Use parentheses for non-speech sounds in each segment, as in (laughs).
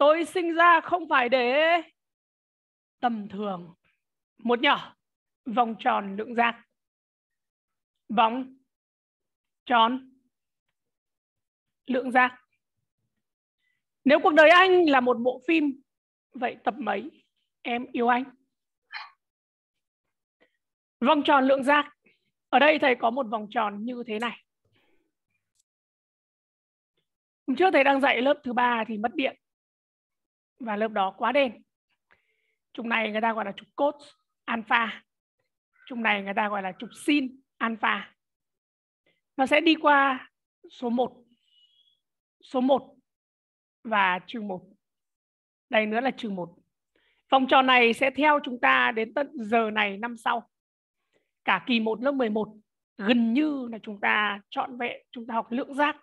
tôi sinh ra không phải để tầm thường một nhỏ vòng tròn lượng giác vòng tròn lượng giác nếu cuộc đời anh là một bộ phim vậy tập mấy em yêu anh vòng tròn lượng giác ở đây thầy có một vòng tròn như thế này hôm trước thầy đang dạy lớp thứ ba thì mất điện và lớp đó quá đen trục này người ta gọi là trục cốt alpha trục này người ta gọi là trục sin alpha nó sẽ đi qua số 1 số 1 và trừ 1 đây nữa là trừ 1 vòng tròn này sẽ theo chúng ta đến tận giờ này năm sau cả kỳ 1 lớp 11 gần như là chúng ta chọn vẹn chúng ta học lượng giác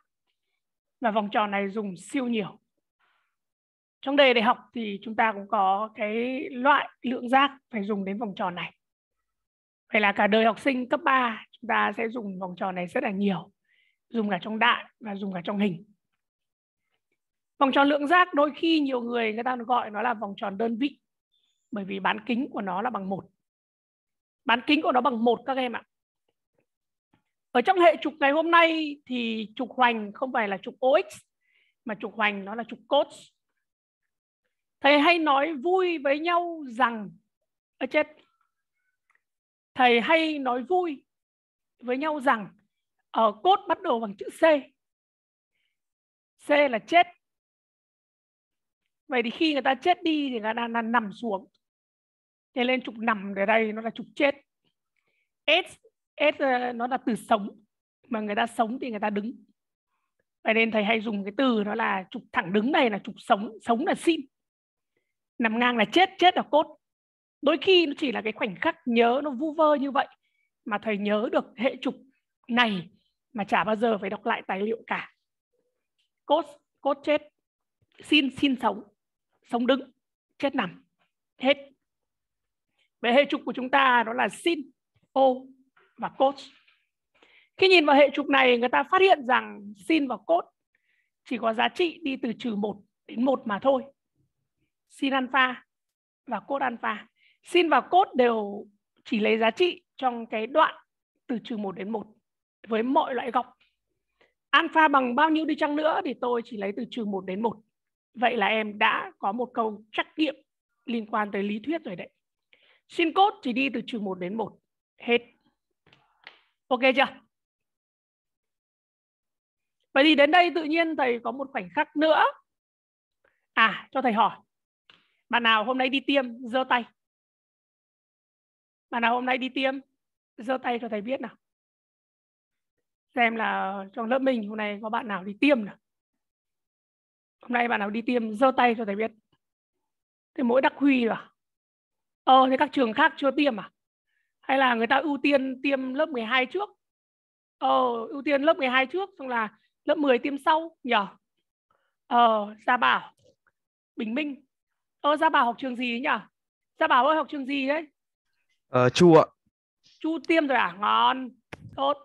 và vòng tròn này dùng siêu nhiều trong đề đại học thì chúng ta cũng có cái loại lượng giác phải dùng đến vòng tròn này vậy là cả đời học sinh cấp 3 chúng ta sẽ dùng vòng tròn này rất là nhiều dùng cả trong đại và dùng cả trong hình vòng tròn lượng giác đôi khi nhiều người người ta gọi nó là vòng tròn đơn vị bởi vì bán kính của nó là bằng một bán kính của nó bằng một các em ạ ở trong hệ trục ngày hôm nay thì trục hoành không phải là trục OX mà trục hoành nó là trục cos thầy hay nói vui với nhau rằng ở chết thầy hay nói vui với nhau rằng ở ờ, cốt bắt đầu bằng chữ C C là chết vậy thì khi người ta chết đi thì người ta là nằm xuống thế lên trục nằm ở đây nó là trục chết S S ờ, nó là từ sống mà người ta sống thì người ta đứng vậy nên thầy hay dùng cái từ nó là trục thẳng đứng này là trục sống sống là xin nằm ngang là chết chết là cốt đôi khi nó chỉ là cái khoảnh khắc nhớ nó vu vơ như vậy mà thầy nhớ được hệ trục này mà chả bao giờ phải đọc lại tài liệu cả cốt cốt chết xin xin sống sống đứng chết nằm hết về hệ trục của chúng ta đó là sin ô và cốt khi nhìn vào hệ trục này người ta phát hiện rằng sin và cốt chỉ có giá trị đi từ trừ 1 đến 1 mà thôi sin alpha và cos alpha. Sin và cos đều chỉ lấy giá trị trong cái đoạn từ trừ 1 đến 1 với mọi loại góc. Alpha bằng bao nhiêu đi chăng nữa thì tôi chỉ lấy từ trừ 1 đến 1. Vậy là em đã có một câu trắc nghiệm liên quan tới lý thuyết rồi đấy. Sin cos chỉ đi từ trừ 1 đến 1. Hết. Ok chưa? Vậy thì đến đây tự nhiên thầy có một khoảnh khắc nữa. À, cho thầy hỏi bạn nào hôm nay đi tiêm giơ tay bạn nào hôm nay đi tiêm giơ tay cho thầy biết nào xem là trong lớp mình hôm nay có bạn nào đi tiêm nào hôm nay bạn nào đi tiêm giơ tay cho thầy biết thế mỗi đắc huy à ờ thế các trường khác chưa tiêm à hay là người ta ưu tiên tiêm lớp 12 trước ờ ưu tiên lớp 12 trước xong là lớp 10 tiêm sau nhở ờ gia bảo bình minh Ờ, Gia Bảo học trường gì nhỉ? Gia Bảo ơi, học trường gì đấy? Ờ, Chu ạ. Chu Tiêm rồi à? Ngon. Tốt.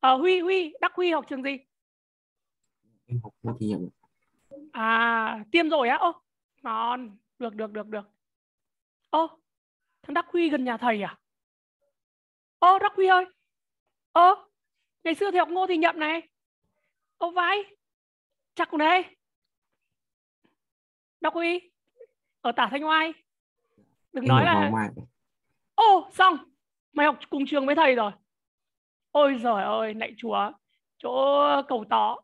Ờ, Huy, Huy, Đắc Huy học trường gì? Em học khoa thí nghiệm. À, Tiêm rồi á? Ô, ngon. Được, được, được, được. Ô, thằng Đắc Huy gần nhà thầy à? Ô, Đắc Huy ơi. Ô, ngày xưa thì học Ngô Thị Nhậm này. Ô, vai. Chắc cùng đây. Đắc Huy ở tả thanh oai đừng em nói là ô xong mày học cùng trường với thầy rồi ôi giời ơi lạy chúa chỗ cầu tó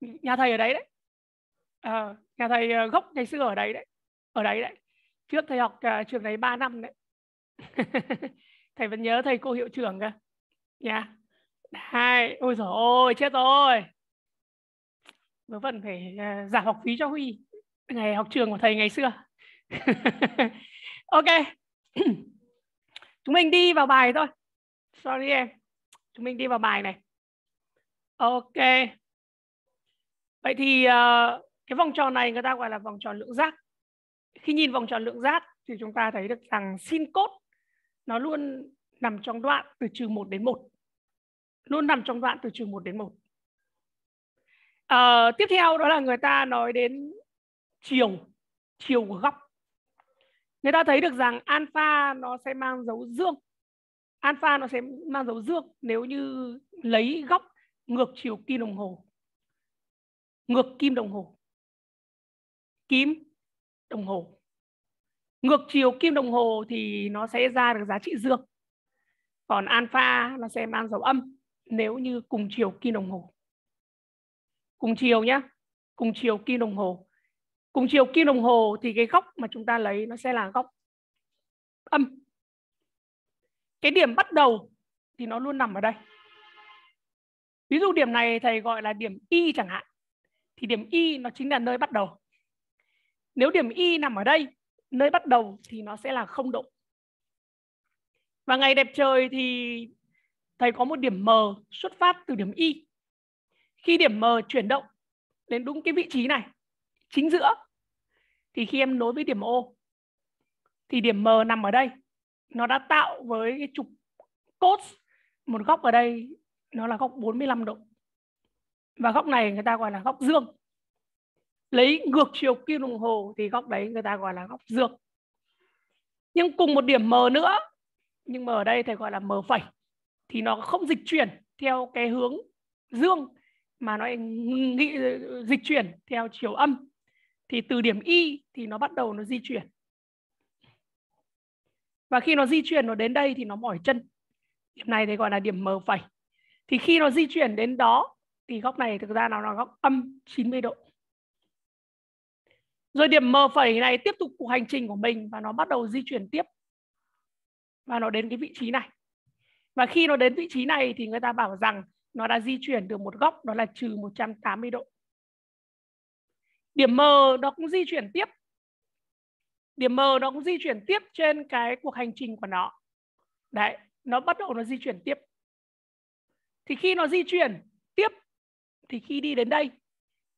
nhà thầy ở đấy đấy à, nhà thầy ờ, gốc ngày xưa ở đấy đấy ở đấy đấy trước thầy học uh, trường này 3 năm đấy (laughs) thầy vẫn nhớ thầy cô hiệu trưởng cơ nha hai ôi giời ôi chết rồi vớ vẩn phải uh, giảm học phí cho huy ngày học trường của thầy ngày xưa (laughs) ok (clears throat) chúng mình đi vào bài thôi sorry em chúng mình đi vào bài này ok vậy thì uh, cái vòng tròn này người ta gọi là vòng tròn lượng giác khi nhìn vòng tròn lượng giác thì chúng ta thấy được rằng sin cốt nó luôn nằm trong đoạn từ trừ 1 đến 1 luôn nằm trong đoạn từ trừ 1 đến 1 uh, ờ, tiếp theo đó là người ta nói đến chiều chiều góc người ta thấy được rằng alpha nó sẽ mang dấu dương alpha nó sẽ mang dấu dương nếu như lấy góc ngược chiều kim đồng hồ ngược kim đồng hồ kim đồng hồ ngược chiều kim đồng hồ thì nó sẽ ra được giá trị dương còn alpha nó sẽ mang dấu âm nếu như cùng chiều kim đồng hồ cùng chiều nhé cùng chiều kim đồng hồ cùng chiều kim đồng hồ thì cái góc mà chúng ta lấy nó sẽ là góc âm cái điểm bắt đầu thì nó luôn nằm ở đây ví dụ điểm này thầy gọi là điểm y chẳng hạn thì điểm y nó chính là nơi bắt đầu nếu điểm y nằm ở đây nơi bắt đầu thì nó sẽ là không độ và ngày đẹp trời thì thầy có một điểm m xuất phát từ điểm y khi điểm m chuyển động đến đúng cái vị trí này chính giữa thì khi em nối với điểm O thì điểm M nằm ở đây nó đã tạo với cái trục cos một góc ở đây nó là góc 45 độ và góc này người ta gọi là góc dương lấy ngược chiều kim đồng hồ thì góc đấy người ta gọi là góc dương nhưng cùng một điểm M nữa nhưng mà ở đây thầy gọi là M phẩy thì nó không dịch chuyển theo cái hướng dương mà nó dịch chuyển theo chiều âm thì từ điểm Y thì nó bắt đầu nó di chuyển. Và khi nó di chuyển nó đến đây thì nó mỏi chân. Điểm này thì gọi là điểm M phẩy. Thì khi nó di chuyển đến đó thì góc này thực ra nó là góc âm 90 độ. Rồi điểm M phẩy này tiếp tục cuộc hành trình của mình và nó bắt đầu di chuyển tiếp. Và nó đến cái vị trí này. Và khi nó đến vị trí này thì người ta bảo rằng nó đã di chuyển được một góc đó là trừ 180 độ điểm M nó cũng di chuyển tiếp điểm M nó cũng di chuyển tiếp trên cái cuộc hành trình của nó đấy nó bắt đầu nó di chuyển tiếp thì khi nó di chuyển tiếp thì khi đi đến đây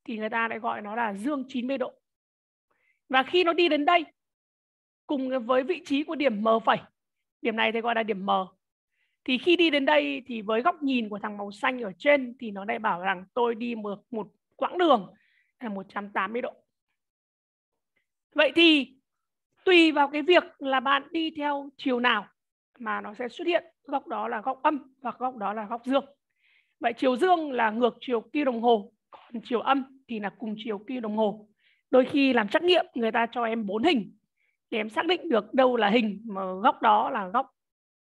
thì người ta lại gọi nó là dương 90 độ và khi nó đi đến đây cùng với vị trí của điểm m phẩy điểm này thì gọi là điểm m thì khi đi đến đây thì với góc nhìn của thằng màu xanh ở trên thì nó lại bảo rằng tôi đi một, một quãng đường là 180 độ. Vậy thì tùy vào cái việc là bạn đi theo chiều nào mà nó sẽ xuất hiện góc đó là góc âm và góc đó là góc dương. Vậy chiều dương là ngược chiều kia đồng hồ, còn chiều âm thì là cùng chiều kia đồng hồ. Đôi khi làm trắc nghiệm người ta cho em bốn hình để em xác định được đâu là hình mà góc đó là góc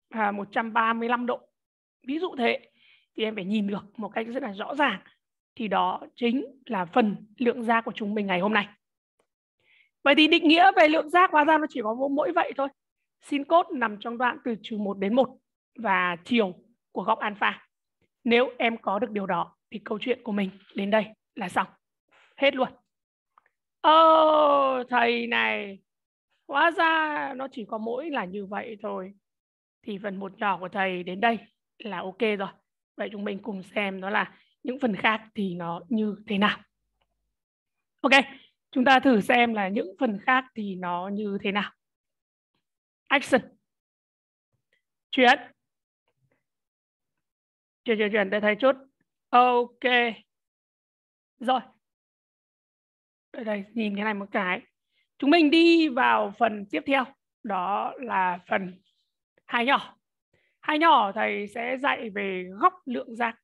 à, 135 độ. Ví dụ thế thì em phải nhìn được một cách rất là rõ ràng thì đó chính là phần lượng giác của chúng mình ngày hôm nay. Vậy thì định nghĩa về lượng giác hóa ra nó chỉ có mỗi vậy thôi. Sin cốt nằm trong đoạn từ trừ 1 đến 1 và chiều của góc alpha. Nếu em có được điều đó thì câu chuyện của mình đến đây là xong. Hết luôn. Ơ thầy này, hóa ra nó chỉ có mỗi là như vậy thôi. Thì phần một nhỏ của thầy đến đây là ok rồi. Vậy chúng mình cùng xem đó là những phần khác thì nó như thế nào ok chúng ta thử xem là những phần khác thì nó như thế nào action chuyển, chuyển chuyển chuyển để thấy chút ok rồi đây đây nhìn cái này một cái chúng mình đi vào phần tiếp theo đó là phần hai nhỏ hai nhỏ thầy sẽ dạy về góc lượng giác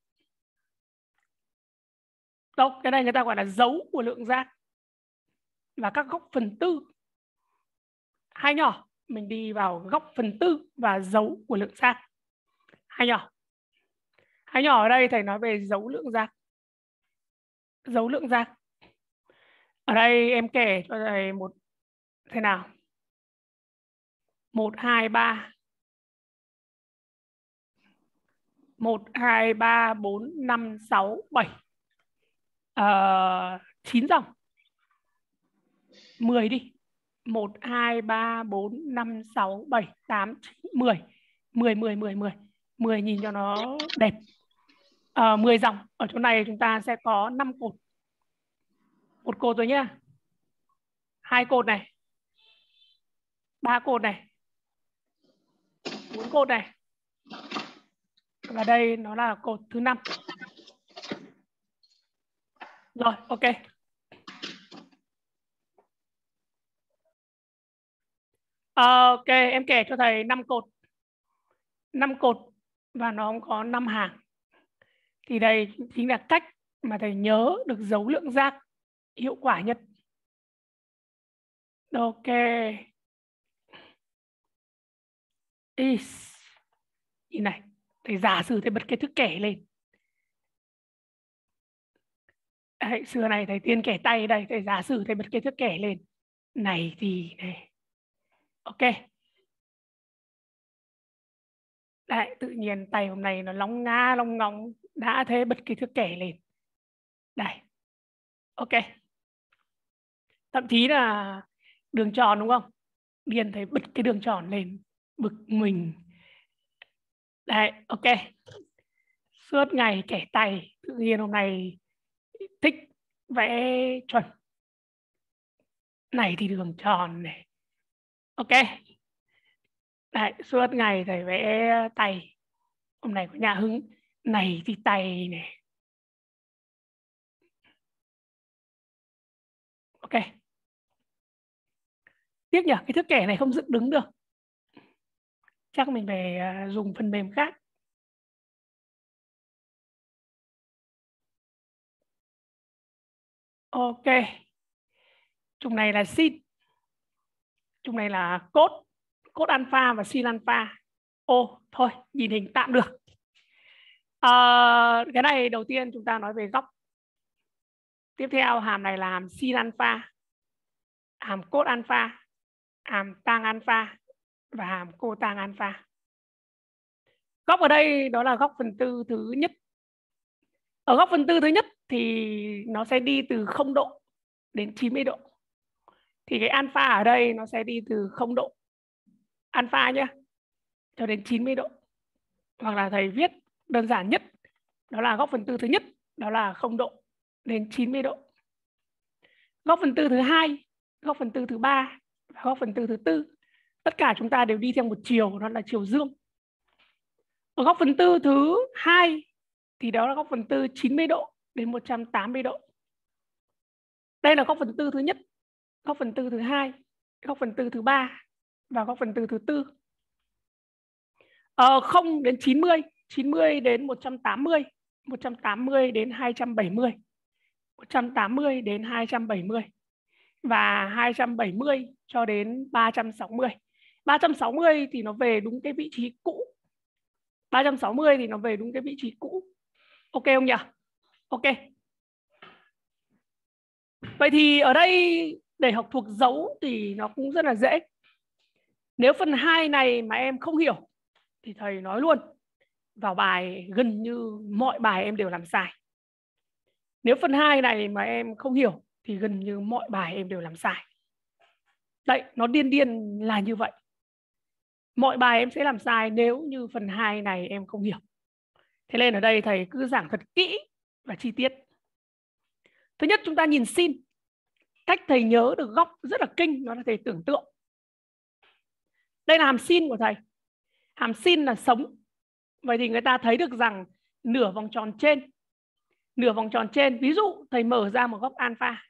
đâu cái này người ta gọi là dấu của lượng giác và các góc phần tư hay nhỏ mình đi vào góc phần tư và dấu của lượng giác hay nhỏ hay nhỏ ở đây thầy nói về dấu lượng giác dấu lượng giác ở đây em kể cho thầy một thế nào một hai ba một hai ba bốn năm sáu bảy uh, dòng 10 đi 1, 2, 3, 4, 5, 6, 7, 8, 9, 10 10, 10, 10, 10 10 nhìn cho nó đẹp uh, ờ, 10 dòng Ở chỗ này chúng ta sẽ có 5 cột Một cột rồi nhá hai cột này ba cột này bốn cột này và đây nó là cột thứ năm rồi, ok. À, ok, em kể cho thầy 5 cột. 5 cột và nó có 5 hàng. Thì đây chính là cách mà thầy nhớ được dấu lượng giác hiệu quả nhất. Ok. Is. Nhìn này, thầy giả sử thầy bật cái thức kể lên. Đấy, xưa này thầy tiên kẻ tay đây thầy giả sử thầy bật kiến thức kẻ lên này thì này ok Đấy, tự nhiên tay hôm nay nó lóng ngá lóng ngóng đã thế bật kiến thức kẻ lên đây ok thậm chí là đường tròn đúng không điền thấy bật cái đường tròn lên bực mình đấy ok suốt ngày kẻ tay tự nhiên hôm nay thích vẽ chuẩn này thì đường tròn này ok Đấy, suốt ngày thầy vẽ tay hôm nay có nhà hứng này thì tay này ok tiếc nhỉ cái thước kẻ này không dựng đứng được chắc mình phải à, dùng phần mềm khác Ok. Trùng này là sin. Trùng này là cốt. Cốt alpha và sin alpha. Ô, thôi, nhìn hình tạm được. À, cái này đầu tiên chúng ta nói về góc. Tiếp theo hàm này là hàm sin alpha. Hàm cốt alpha. Hàm tang alpha. Và hàm cotang alpha. Góc ở đây đó là góc phần tư thứ nhất ở góc phần tư thứ nhất thì nó sẽ đi từ 0 độ đến 90 độ thì cái alpha ở đây nó sẽ đi từ 0 độ alpha nhé cho đến 90 độ hoặc là thầy viết đơn giản nhất đó là góc phần tư thứ nhất đó là 0 độ đến 90 độ góc phần tư thứ hai góc phần tư thứ ba và góc phần tư thứ tư tất cả chúng ta đều đi theo một chiều đó là chiều dương ở góc phần tư thứ hai thì đó là góc phần tư 90 độ đến 180 độ. Đây là góc phần tư thứ nhất, góc phần tư thứ hai, góc phần tư thứ ba và góc phần tư thứ tư. Ờ, 0 đến 90, 90 đến 180, 180 đến 270, 180 đến 270 và 270 cho đến 360. 360 thì nó về đúng cái vị trí cũ. 360 thì nó về đúng cái vị trí cũ ok không nhỉ ok vậy thì ở đây để học thuộc dấu thì nó cũng rất là dễ nếu phần 2 này mà em không hiểu thì thầy nói luôn vào bài gần như mọi bài em đều làm sai nếu phần 2 này mà em không hiểu thì gần như mọi bài em đều làm sai đấy nó điên điên là như vậy mọi bài em sẽ làm sai nếu như phần 2 này em không hiểu Thế nên ở đây thầy cứ giảng thật kỹ và chi tiết. Thứ nhất chúng ta nhìn xin. Cách thầy nhớ được góc rất là kinh, nó là thầy tưởng tượng. Đây là hàm sin của thầy. Hàm sin là sống. Vậy thì người ta thấy được rằng nửa vòng tròn trên, nửa vòng tròn trên, ví dụ thầy mở ra một góc alpha.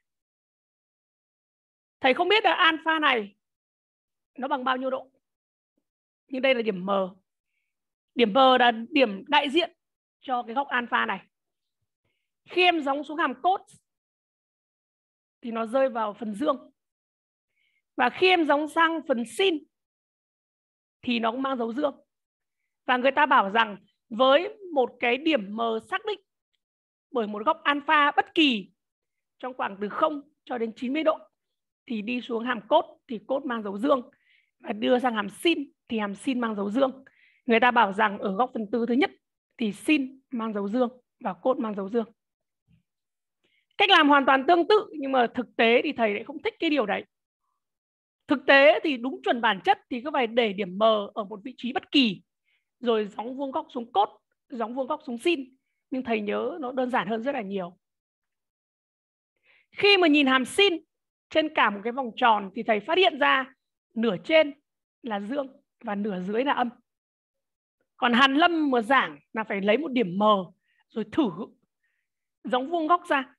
Thầy không biết là alpha này nó bằng bao nhiêu độ. Nhưng đây là điểm M. Điểm M là điểm đại diện cho cái góc alpha này. Khi em gióng xuống hàm cốt thì nó rơi vào phần dương. Và khi em gióng sang phần sin thì nó cũng mang dấu dương. Và người ta bảo rằng với một cái điểm M xác định bởi một góc alpha bất kỳ trong khoảng từ 0 cho đến 90 độ thì đi xuống hàm cốt thì cốt mang dấu dương và đưa sang hàm sin thì hàm sin mang dấu dương. Người ta bảo rằng ở góc phần tư thứ nhất thì sin mang dấu dương và cốt mang dấu dương. Cách làm hoàn toàn tương tự nhưng mà thực tế thì thầy lại không thích cái điều đấy. Thực tế thì đúng chuẩn bản chất thì cứ phải để điểm M ở một vị trí bất kỳ rồi gióng vuông góc xuống cốt, gióng vuông góc xuống sin. Nhưng thầy nhớ nó đơn giản hơn rất là nhiều. Khi mà nhìn hàm sin trên cả một cái vòng tròn thì thầy phát hiện ra nửa trên là dương và nửa dưới là âm còn Hàn Lâm mà giảng là phải lấy một điểm mờ rồi thử giống vuông góc ra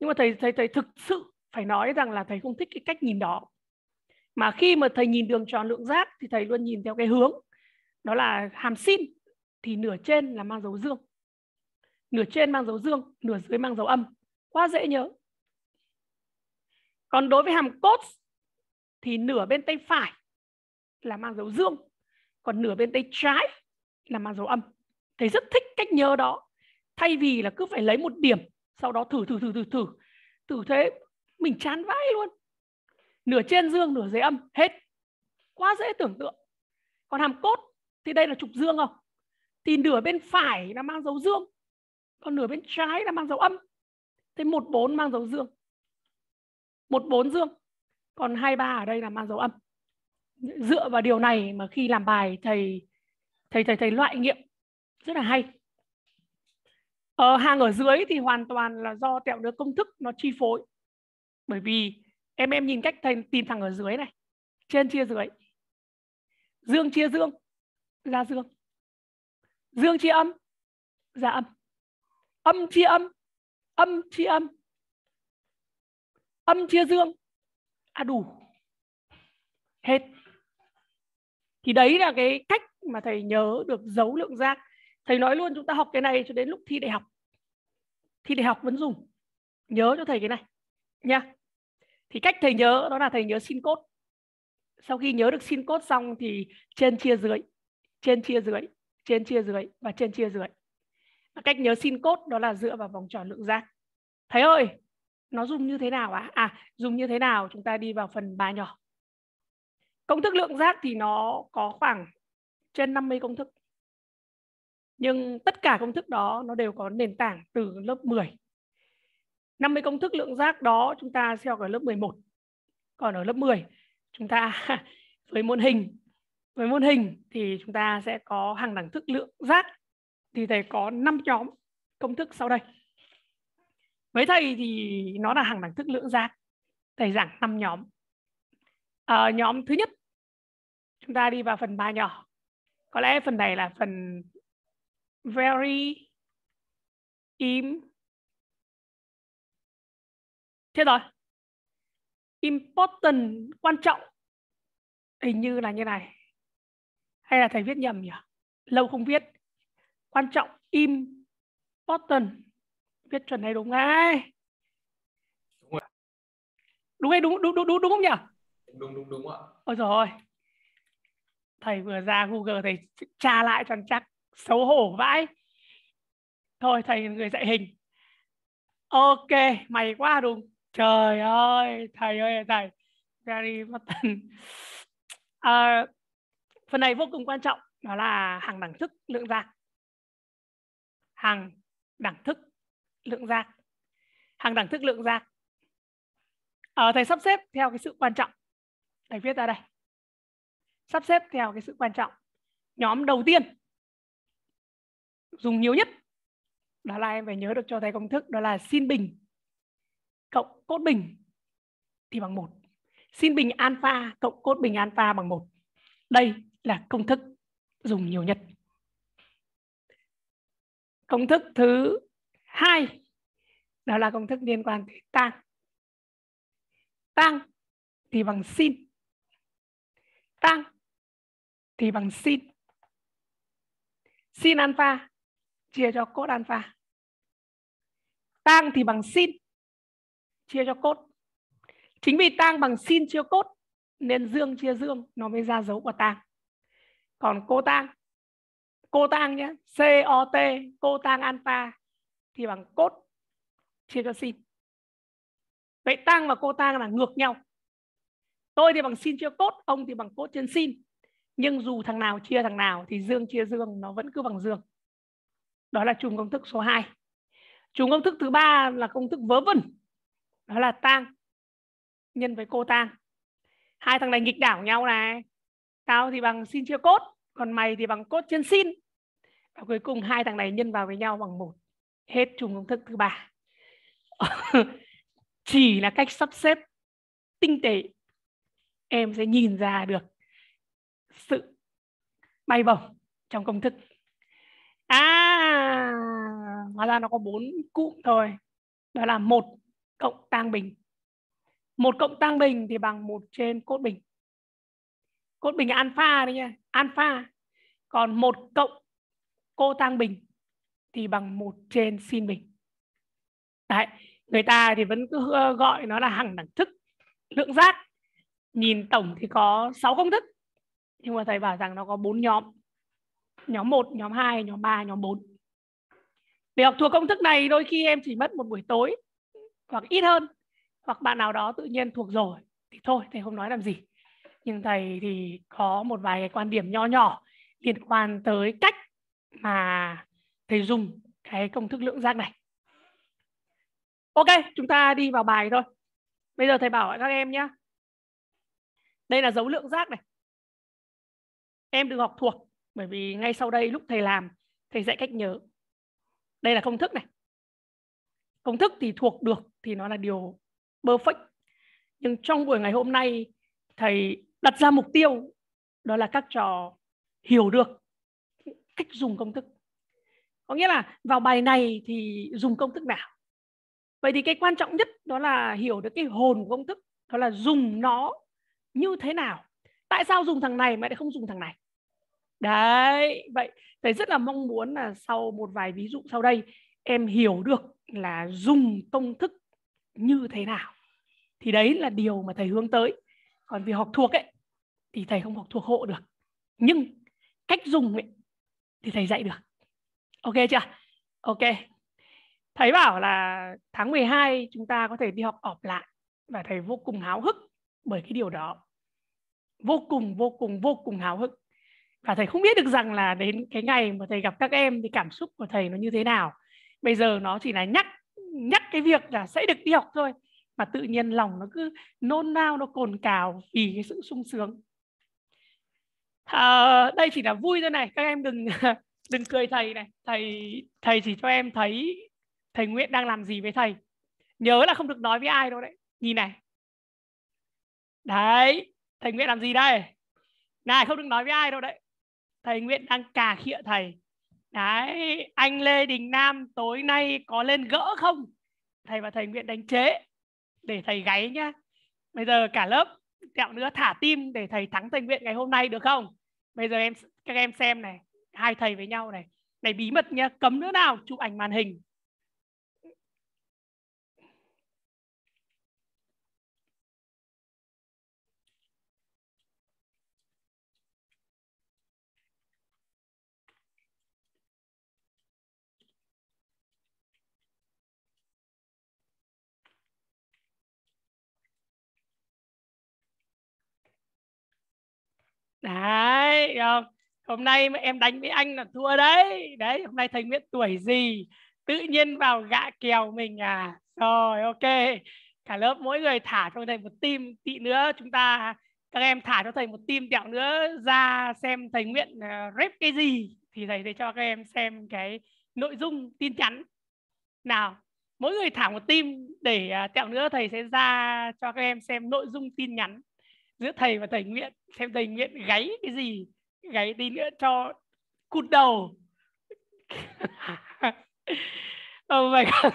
nhưng mà thầy thầy thầy thực sự phải nói rằng là thầy không thích cái cách nhìn đó mà khi mà thầy nhìn đường tròn lượng giác thì thầy luôn nhìn theo cái hướng đó là hàm sin thì nửa trên là mang dấu dương nửa trên mang dấu dương nửa dưới mang dấu âm quá dễ nhớ còn đối với hàm cốt thì nửa bên tay phải là mang dấu dương còn nửa bên tay trái là bằng dấu âm thầy rất thích cách nhớ đó thay vì là cứ phải lấy một điểm sau đó thử thử thử thử thử thử thế mình chán vãi luôn nửa trên dương nửa dưới âm hết quá dễ tưởng tượng còn hàm cốt thì đây là trục dương không thì nửa bên phải là mang dấu dương còn nửa bên trái là mang dấu âm thế một bốn mang dấu dương một bốn dương còn hai ba ở đây là mang dấu âm dựa vào điều này mà khi làm bài thầy thầy thầy thầy loại nghiệm rất là hay ở ờ, hàng ở dưới thì hoàn toàn là do tẹo được công thức nó chi phối bởi vì em em nhìn cách thầy tìm thằng ở dưới này trên chia dưới dương chia dương ra dương dương chia âm ra âm âm chia âm âm chia âm âm chia dương à đủ hết thì đấy là cái cách mà thầy nhớ được dấu lượng giác thầy nói luôn chúng ta học cái này cho đến lúc thi đại học thi đại học vẫn dùng nhớ cho thầy cái này nha thì cách thầy nhớ đó là thầy nhớ sin cốt sau khi nhớ được sin cốt xong thì trên chia dưới trên chia dưới trên chia dưới và trên chia dưới cách nhớ sin cốt đó là dựa vào vòng tròn lượng giác thầy ơi nó dùng như thế nào á? à? à dùng như thế nào chúng ta đi vào phần ba nhỏ công thức lượng giác thì nó có khoảng trên 50 công thức. Nhưng tất cả công thức đó nó đều có nền tảng từ lớp 10. 50 công thức lượng giác đó chúng ta sẽ học ở lớp 11. Còn ở lớp 10 chúng ta (laughs) với môn hình với môn hình thì chúng ta sẽ có hàng đẳng thức lượng giác thì thầy có 5 nhóm công thức sau đây. Với thầy thì nó là hàng đẳng thức lượng giác. Thầy giảng 5 nhóm. À, nhóm thứ nhất chúng ta đi vào phần ba nhỏ có lẽ phần này là phần very im thế rồi important quan trọng hình như là như này hay là thầy viết nhầm nhỉ lâu không viết quan trọng important viết chuẩn này đúng ngay đúng rồi. đúng đúng đúng đúng đúng không nhỉ đúng đúng đúng ạ ôi rồi thầy vừa ra Google thầy tra lại cho chắc xấu hổ vãi thôi thầy người dạy hình ok mày quá đúng trời ơi thầy ơi thầy Gary Patton (laughs) à, phần này vô cùng quan trọng đó là hàng đẳng thức lượng giác hàng đẳng thức lượng giác hàng đẳng thức lượng giác à, thầy sắp xếp theo cái sự quan trọng thầy viết ra đây sắp xếp theo cái sự quan trọng nhóm đầu tiên dùng nhiều nhất đó là em phải nhớ được cho thầy công thức đó là sin bình cộng cốt bình thì bằng một sin bình alpha cộng cốt bình alpha bằng một đây là công thức dùng nhiều nhất công thức thứ hai đó là công thức liên quan tới tang tang thì bằng sin tang thì bằng sin. Sin alpha chia cho cos alpha. Tang thì bằng sin chia cho cos. Chính vì tang bằng sin chia cos nên dương chia dương nó mới ra dấu của tang. Còn cô tang cô tang nhé, COT cô tang alpha thì bằng cos chia cho sin. Vậy tang và cô tang là ngược nhau. Tôi thì bằng sin chia cos, ông thì bằng cos trên sin nhưng dù thằng nào chia thằng nào thì dương chia dương nó vẫn cứ bằng dương đó là chùm công thức số 2 chùm công thức thứ ba là công thức vớ vẩn đó là tang nhân với cô tang hai thằng này nghịch đảo nhau này tao thì bằng sin chia cốt còn mày thì bằng cốt trên sin và cuối cùng hai thằng này nhân vào với nhau bằng một hết chùm công thức thứ ba (laughs) chỉ là cách sắp xếp tinh tế em sẽ nhìn ra được sự bay bổng trong công thức à hóa ra nó có bốn cụm thôi đó là một cộng tang bình một cộng tang bình thì bằng một trên cốt bình cốt bình alpha đấy nha alpha còn một cộng cô tang bình thì bằng một trên sin bình đấy người ta thì vẫn cứ ờ, gọi nó là hằng đẳng thức lượng giác nhìn tổng thì có 6 công thức nhưng mà thầy bảo rằng nó có bốn nhóm nhóm 1, nhóm 2, nhóm 3, nhóm 4 để học thuộc công thức này đôi khi em chỉ mất một buổi tối hoặc ít hơn hoặc bạn nào đó tự nhiên thuộc rồi thì thôi thầy không nói làm gì nhưng thầy thì có một vài cái quan điểm nho nhỏ liên quan tới cách mà thầy dùng cái công thức lượng giác này ok chúng ta đi vào bài thôi bây giờ thầy bảo các em nhé đây là dấu lượng giác này Em được học thuộc bởi vì ngay sau đây lúc thầy làm thầy dạy cách nhớ. Đây là công thức này. Công thức thì thuộc được thì nó là điều perfect. Nhưng trong buổi ngày hôm nay thầy đặt ra mục tiêu đó là các trò hiểu được cách dùng công thức. Có nghĩa là vào bài này thì dùng công thức nào? Vậy thì cái quan trọng nhất đó là hiểu được cái hồn của công thức, đó là dùng nó như thế nào. Tại sao dùng thằng này mà lại không dùng thằng này? đấy vậy thầy rất là mong muốn là sau một vài ví dụ sau đây em hiểu được là dùng công thức như thế nào thì đấy là điều mà thầy hướng tới còn vì học thuộc ấy thì thầy không học thuộc hộ được nhưng cách dùng ấy thì thầy dạy được ok chưa ok thầy bảo là tháng 12 chúng ta có thể đi học ọp lại và thầy vô cùng háo hức bởi cái điều đó vô cùng vô cùng vô cùng háo hức và thầy không biết được rằng là đến cái ngày mà thầy gặp các em thì cảm xúc của thầy nó như thế nào bây giờ nó chỉ là nhắc nhắc cái việc là sẽ được đi học thôi mà tự nhiên lòng nó cứ nôn nao nó cồn cào vì cái sự sung sướng à, đây chỉ là vui thôi này các em đừng (laughs) đừng cười thầy này thầy thầy chỉ cho em thấy thầy Nguyễn đang làm gì với thầy nhớ là không được nói với ai đâu đấy nhìn này đấy thầy Nguyễn làm gì đây này không được nói với ai đâu đấy thầy Nguyễn đang cà khịa thầy đấy anh Lê Đình Nam tối nay có lên gỡ không thầy và thầy Nguyễn đánh chế để thầy gáy nhá bây giờ cả lớp kẹo nữa thả tim để thầy thắng thầy Nguyễn ngày hôm nay được không bây giờ em các em xem này hai thầy với nhau này này bí mật nhá cấm nữa nào chụp ảnh màn hình đấy không hôm nay mà em đánh với anh là thua đấy đấy hôm nay thầy nguyễn tuổi gì tự nhiên vào gạ kèo mình à rồi ok cả lớp mỗi người thả cho thầy một tim tị nữa chúng ta các em thả cho thầy một tim tẹo nữa ra xem thầy nguyện uh, à, rep cái gì thì thầy sẽ cho các em xem cái nội dung tin nhắn nào mỗi người thả một tim để uh, tẹo nữa thầy sẽ ra cho các em xem nội dung tin nhắn giữa thầy và thầy nguyện, xem thầy nguyện gáy cái gì gáy đi nữa cho cụt đầu (laughs) oh my god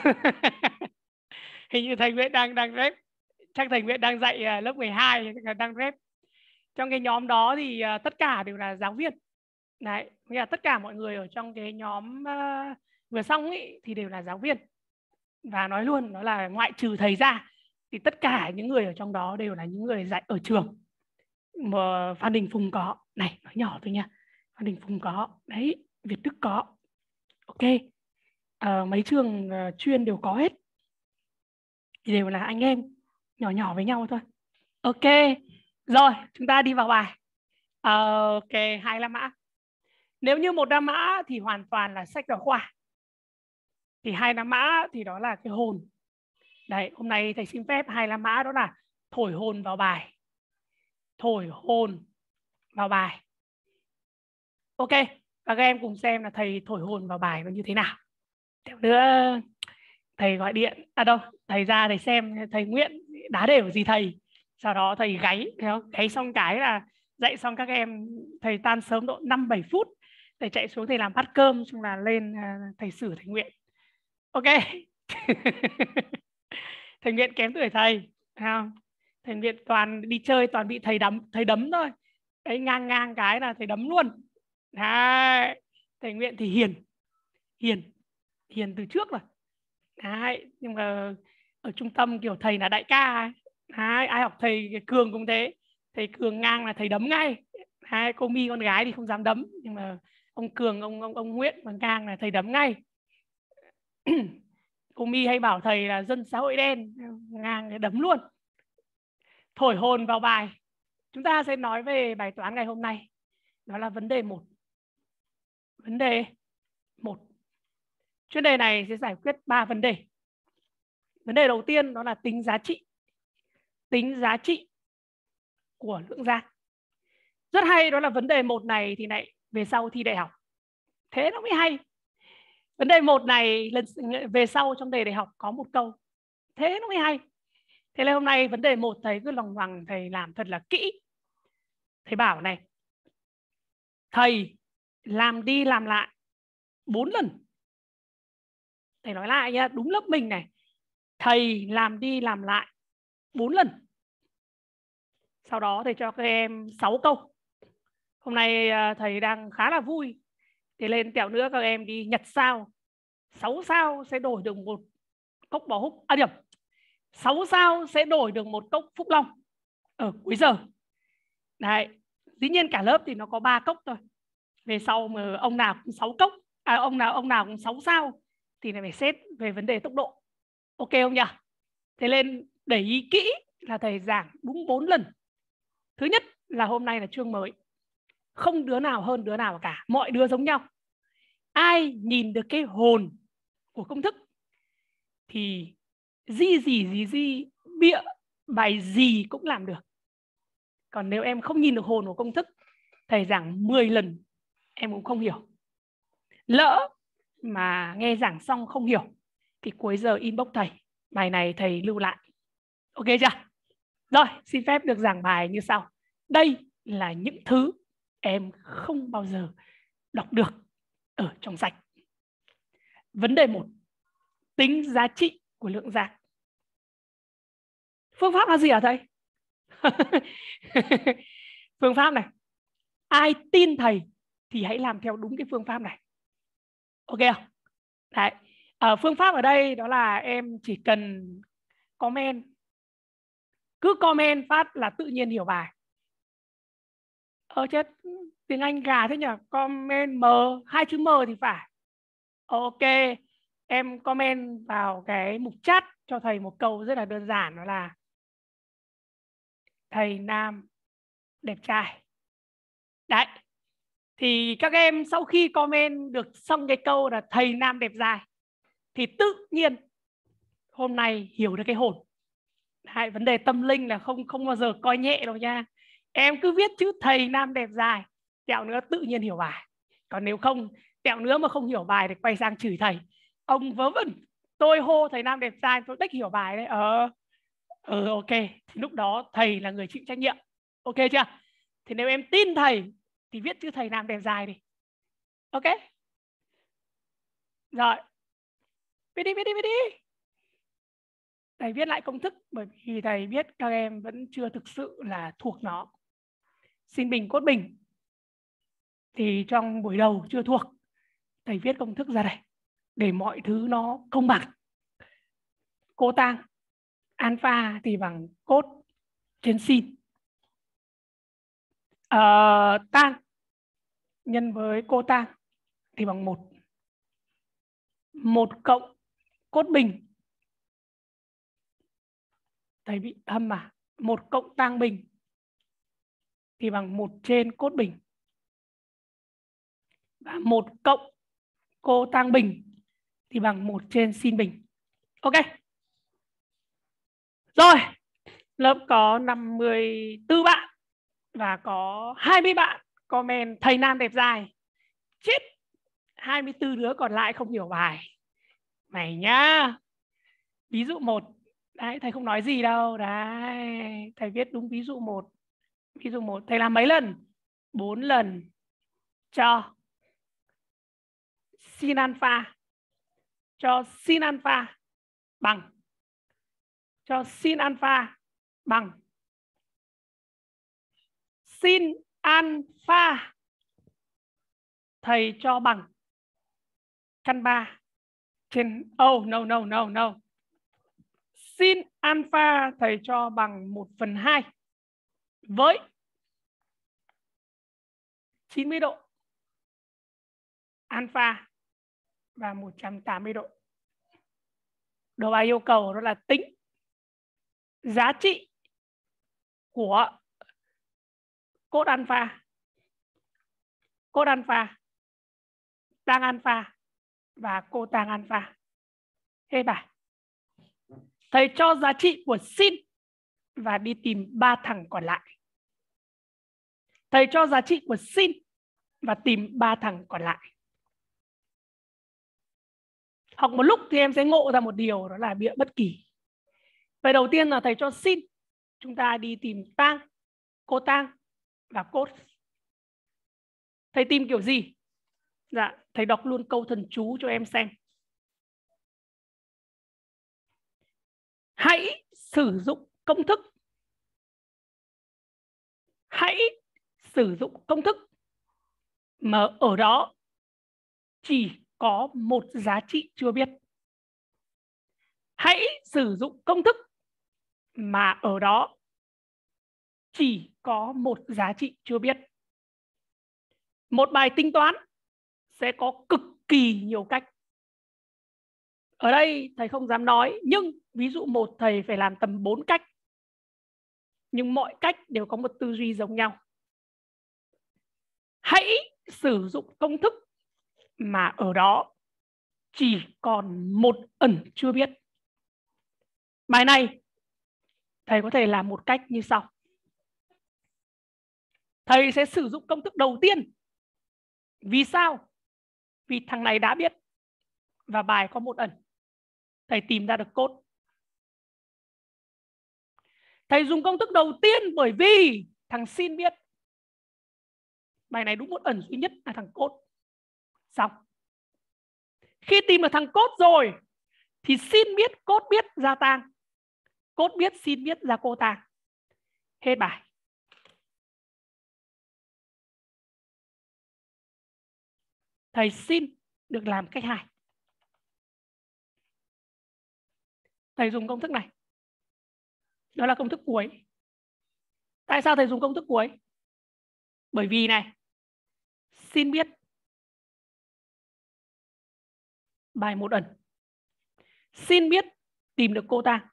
(laughs) hình như thầy nguyện đang đang rep chắc thầy nguyện đang dạy à, lớp 12 đang rep trong cái nhóm đó thì à, tất cả đều là giáo viên Này, nghĩa là tất cả mọi người ở trong cái nhóm uh, vừa xong ý, thì đều là giáo viên và nói luôn nó là ngoại trừ thầy ra thì tất cả những người ở trong đó đều là những người dạy ở trường mà Phan Đình Phùng có này nói nhỏ thôi nha Phan Đình Phùng có đấy Việt Đức có ok à, mấy trường ờ, chuyên đều có hết thì đều là anh em nhỏ nhỏ với nhau thôi ok rồi chúng ta đi vào bài à, ok hai la mã nếu như một la mã thì hoàn toàn là sách giáo khoa thì hai la mã thì đó là cái hồn Đấy, hôm nay thầy xin phép hai la mã đó là thổi hồn vào bài. Thổi hồn vào bài. Ok, và các em cùng xem là thầy thổi hồn vào bài nó như thế nào. Tiếp nữa thầy gọi điện, à đâu, thầy ra thầy xem thầy nguyện đá đều gì thầy. Sau đó thầy gáy, thấy gáy xong cái là dạy xong các em thầy tan sớm độ 5 7 phút thầy chạy xuống thầy làm bát cơm xong là lên à, thầy xử thầy nguyện ok (laughs) Thành Viện kém tuổi thầy, không? Thành Viện toàn đi chơi toàn bị thầy đấm, thầy đấm thôi. cái ngang ngang cái là thầy đấm luôn. Đấy. Thành Viện thì hiền, hiền, hiền từ trước rồi. Đấy. Nhưng mà ở trung tâm kiểu thầy là đại ca ấy. Đấy. Ai học thầy Cường cũng thế. Thầy Cường ngang là thầy đấm ngay. Đấy. Cô Mi con gái thì không dám đấm nhưng mà ông Cường ông ông ông Nguyễn mà ngang là thầy đấm ngay. (clears throat) cô Mi hay bảo thầy là dân xã hội đen ngang đấm luôn thổi hồn vào bài chúng ta sẽ nói về bài toán ngày hôm nay đó là vấn đề một vấn đề một chuyên đề này sẽ giải quyết ba vấn đề vấn đề đầu tiên đó là tính giá trị tính giá trị của lượng gian rất hay đó là vấn đề một này thì lại về sau thi đại học thế nó mới hay vấn đề một này lần về sau trong đề đại học có một câu thế nó mới hay thế nên hôm nay vấn đề một thầy cứ lòng hoàng thầy làm thật là kỹ thầy bảo này thầy làm đi làm lại bốn lần thầy nói lại nhá đúng lớp mình này thầy làm đi làm lại bốn lần sau đó thầy cho các em 6 câu hôm nay à, thầy đang khá là vui thì lên tẹo nữa các em đi nhật sao 6 sao sẽ đổi được một cốc bò húc à điểm 6 sao sẽ đổi được một cốc phúc long ở ờ, cuối giờ đấy dĩ nhiên cả lớp thì nó có ba cốc thôi về sau mà ông nào cũng 6 cốc à, ông nào ông nào cũng 6 sao thì này phải xét về vấn đề tốc độ ok không nhỉ thế nên để ý kỹ là thầy giảng đúng 4 lần thứ nhất là hôm nay là chương mới không đứa nào hơn đứa nào cả mọi đứa giống nhau ai nhìn được cái hồn của công thức thì di gì gì gì bịa bài gì cũng làm được còn nếu em không nhìn được hồn của công thức thầy giảng 10 lần em cũng không hiểu lỡ mà nghe giảng xong không hiểu thì cuối giờ inbox thầy bài này thầy lưu lại ok chưa rồi xin phép được giảng bài như sau đây là những thứ em không bao giờ đọc được ở trong sách. Vấn đề một Tính giá trị của lượng giác. Phương pháp là gì hả thầy? (laughs) phương pháp này. Ai tin thầy thì hãy làm theo đúng cái phương pháp này. Ok không? Đấy. À, phương pháp ở đây đó là em chỉ cần comment. Cứ comment phát là tự nhiên hiểu bài. Ờ chết, tiếng Anh gà thế nhỉ? Comment M, hai chữ M thì phải. Ok, em comment vào cái mục chat cho thầy một câu rất là đơn giản đó là thầy Nam đẹp trai. Đấy. Thì các em sau khi comment được xong cái câu là thầy Nam đẹp trai thì tự nhiên hôm nay hiểu được cái hồn. Hai vấn đề tâm linh là không không bao giờ coi nhẹ đâu nha. Em cứ viết chữ thầy Nam đẹp dài tẹo nữa tự nhiên hiểu bài còn nếu không tẹo nữa mà không hiểu bài thì quay sang chửi thầy ông vớ vẩn tôi hô thầy nam đẹp trai tôi đích hiểu bài đấy ờ ừ, ok lúc đó thầy là người chịu trách nhiệm ok chưa thì nếu em tin thầy thì viết chữ thầy nam đẹp dài đi ok rồi viết đi viết đi viết đi thầy viết lại công thức bởi vì thầy biết các em vẫn chưa thực sự là thuộc nó xin bình cốt bình thì trong buổi đầu chưa thuộc thầy viết công thức ra đây để mọi thứ nó công bằng cô tang alpha thì bằng cốt trên sin à, tang nhân với cô tang thì bằng một một cộng cốt bình thầy bị hâm mà một cộng tang bình thì bằng một trên cốt bình và 1 cộng cô Tăng Bình thì bằng 1 trên sin Bình. Ok. Rồi, lớp có 54 bạn và có 20 bạn comment thầy Nam đẹp dài. Chết, 24 đứa còn lại không hiểu bài. Mày nhá. Ví dụ 1, đấy thầy không nói gì đâu. Đấy, thầy viết đúng ví dụ 1. Ví dụ 1 thầy làm mấy lần? 4 lần cho sin alpha cho sin alpha bằng cho sin alpha bằng sin alpha thầy cho bằng căn 3 trên oh no no no no sin alpha thầy cho bằng 1 phần 2 với 90 độ alpha và 180 độ. Đồ bài yêu cầu đó là tính giá trị của cốt alpha. Cốt alpha, tang alpha và cô tang alpha. Thế bài. Thầy cho giá trị của sin và đi tìm ba thằng còn lại. Thầy cho giá trị của sin và tìm ba thằng còn lại học một lúc thì em sẽ ngộ ra một điều đó là bịa bất kỳ vậy đầu tiên là thầy cho xin chúng ta đi tìm tang cô tang và cốt thầy tìm kiểu gì dạ thầy đọc luôn câu thần chú cho em xem hãy sử dụng công thức hãy sử dụng công thức mà ở đó chỉ có một giá trị chưa biết. Hãy sử dụng công thức mà ở đó chỉ có một giá trị chưa biết. Một bài tính toán sẽ có cực kỳ nhiều cách. Ở đây thầy không dám nói, nhưng ví dụ một thầy phải làm tầm 4 cách. Nhưng mọi cách đều có một tư duy giống nhau. Hãy sử dụng công thức mà ở đó chỉ còn một ẩn chưa biết. Bài này thầy có thể làm một cách như sau. Thầy sẽ sử dụng công thức đầu tiên. Vì sao? Vì thằng này đã biết và bài có một ẩn. Thầy tìm ra được cốt. Thầy dùng công thức đầu tiên bởi vì thằng xin biết. Bài này đúng một ẩn duy nhất là thằng cốt xong khi tìm được thằng cốt rồi thì xin biết cốt biết gia tang cốt biết xin biết ra cô tang hết bài thầy xin được làm cách hai thầy dùng công thức này đó là công thức cuối tại sao thầy dùng công thức cuối bởi vì này xin biết Bài một ẩn. Xin biết tìm được cô ta.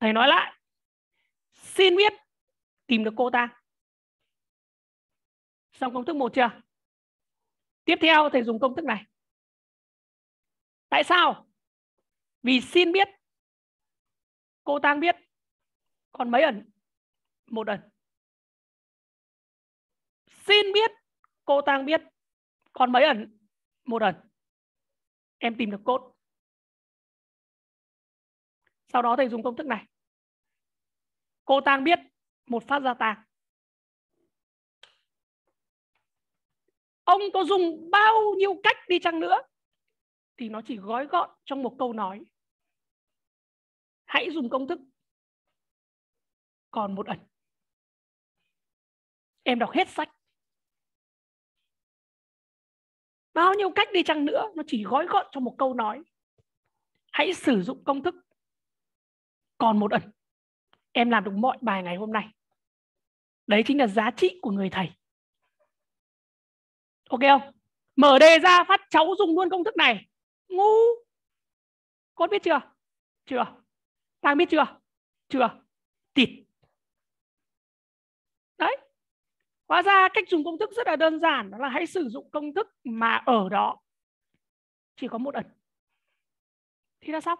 Thầy nói lại. Xin biết tìm được cô ta. Xong công thức một chưa? Tiếp theo thầy dùng công thức này. Tại sao? Vì xin biết cô ta biết còn mấy ẩn? Một ẩn. Xin biết cô ta biết còn mấy ẩn? Một ẩn em tìm được cốt, Sau đó thầy dùng công thức này. Cô tang biết một phát ra tang. Ông có dùng bao nhiêu cách đi chăng nữa thì nó chỉ gói gọn trong một câu nói. Hãy dùng công thức còn một ẩn. Em đọc hết sách bao nhiêu cách đi chăng nữa nó chỉ gói gọn trong một câu nói hãy sử dụng công thức còn một ẩn em làm được mọi bài ngày hôm nay đấy chính là giá trị của người thầy ok không mở đề ra phát cháu dùng luôn công thức này ngu con biết chưa chưa đang biết chưa chưa tịt Hóa ra cách dùng công thức rất là đơn giản, đó là hãy sử dụng công thức mà ở đó chỉ có một ẩn. Thì đã xong.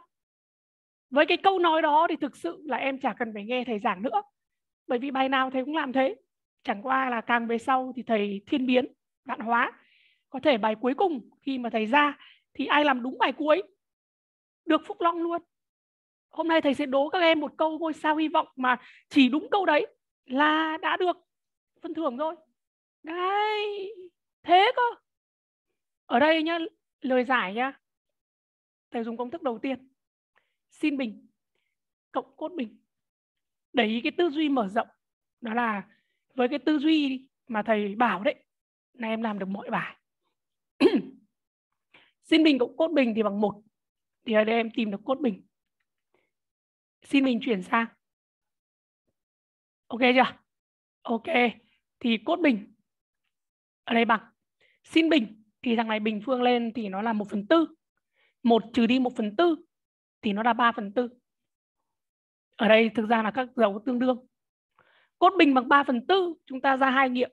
Với cái câu nói đó thì thực sự là em chả cần phải nghe thầy giảng nữa. Bởi vì bài nào thầy cũng làm thế. Chẳng qua là càng về sau thì thầy thiên biến, vạn hóa. Có thể bài cuối cùng khi mà thầy ra thì ai làm đúng bài cuối được phúc long luôn. Hôm nay thầy sẽ đố các em một câu ngôi sao hy vọng mà chỉ đúng câu đấy là đã được phân thưởng thôi đấy thế cơ ở đây nhá lời giải nhá thầy dùng công thức đầu tiên xin bình cộng cốt bình để ý cái tư duy mở rộng đó là với cái tư duy mà thầy bảo đấy là em làm được mọi bài (clears throat) xin bình cộng cốt bình thì bằng một thì ở đây em tìm được cốt bình xin mình chuyển sang ok chưa ok thì cốt bình ở đây bằng sin bình thì thằng này bình phương lên thì nó là 1 phần tư. 1 trừ đi 1 phần tư thì nó là 3 phần tư. Ở đây thực ra là các dấu tương đương. Cốt bình bằng 3 phần tư chúng ta ra hai nghiệm.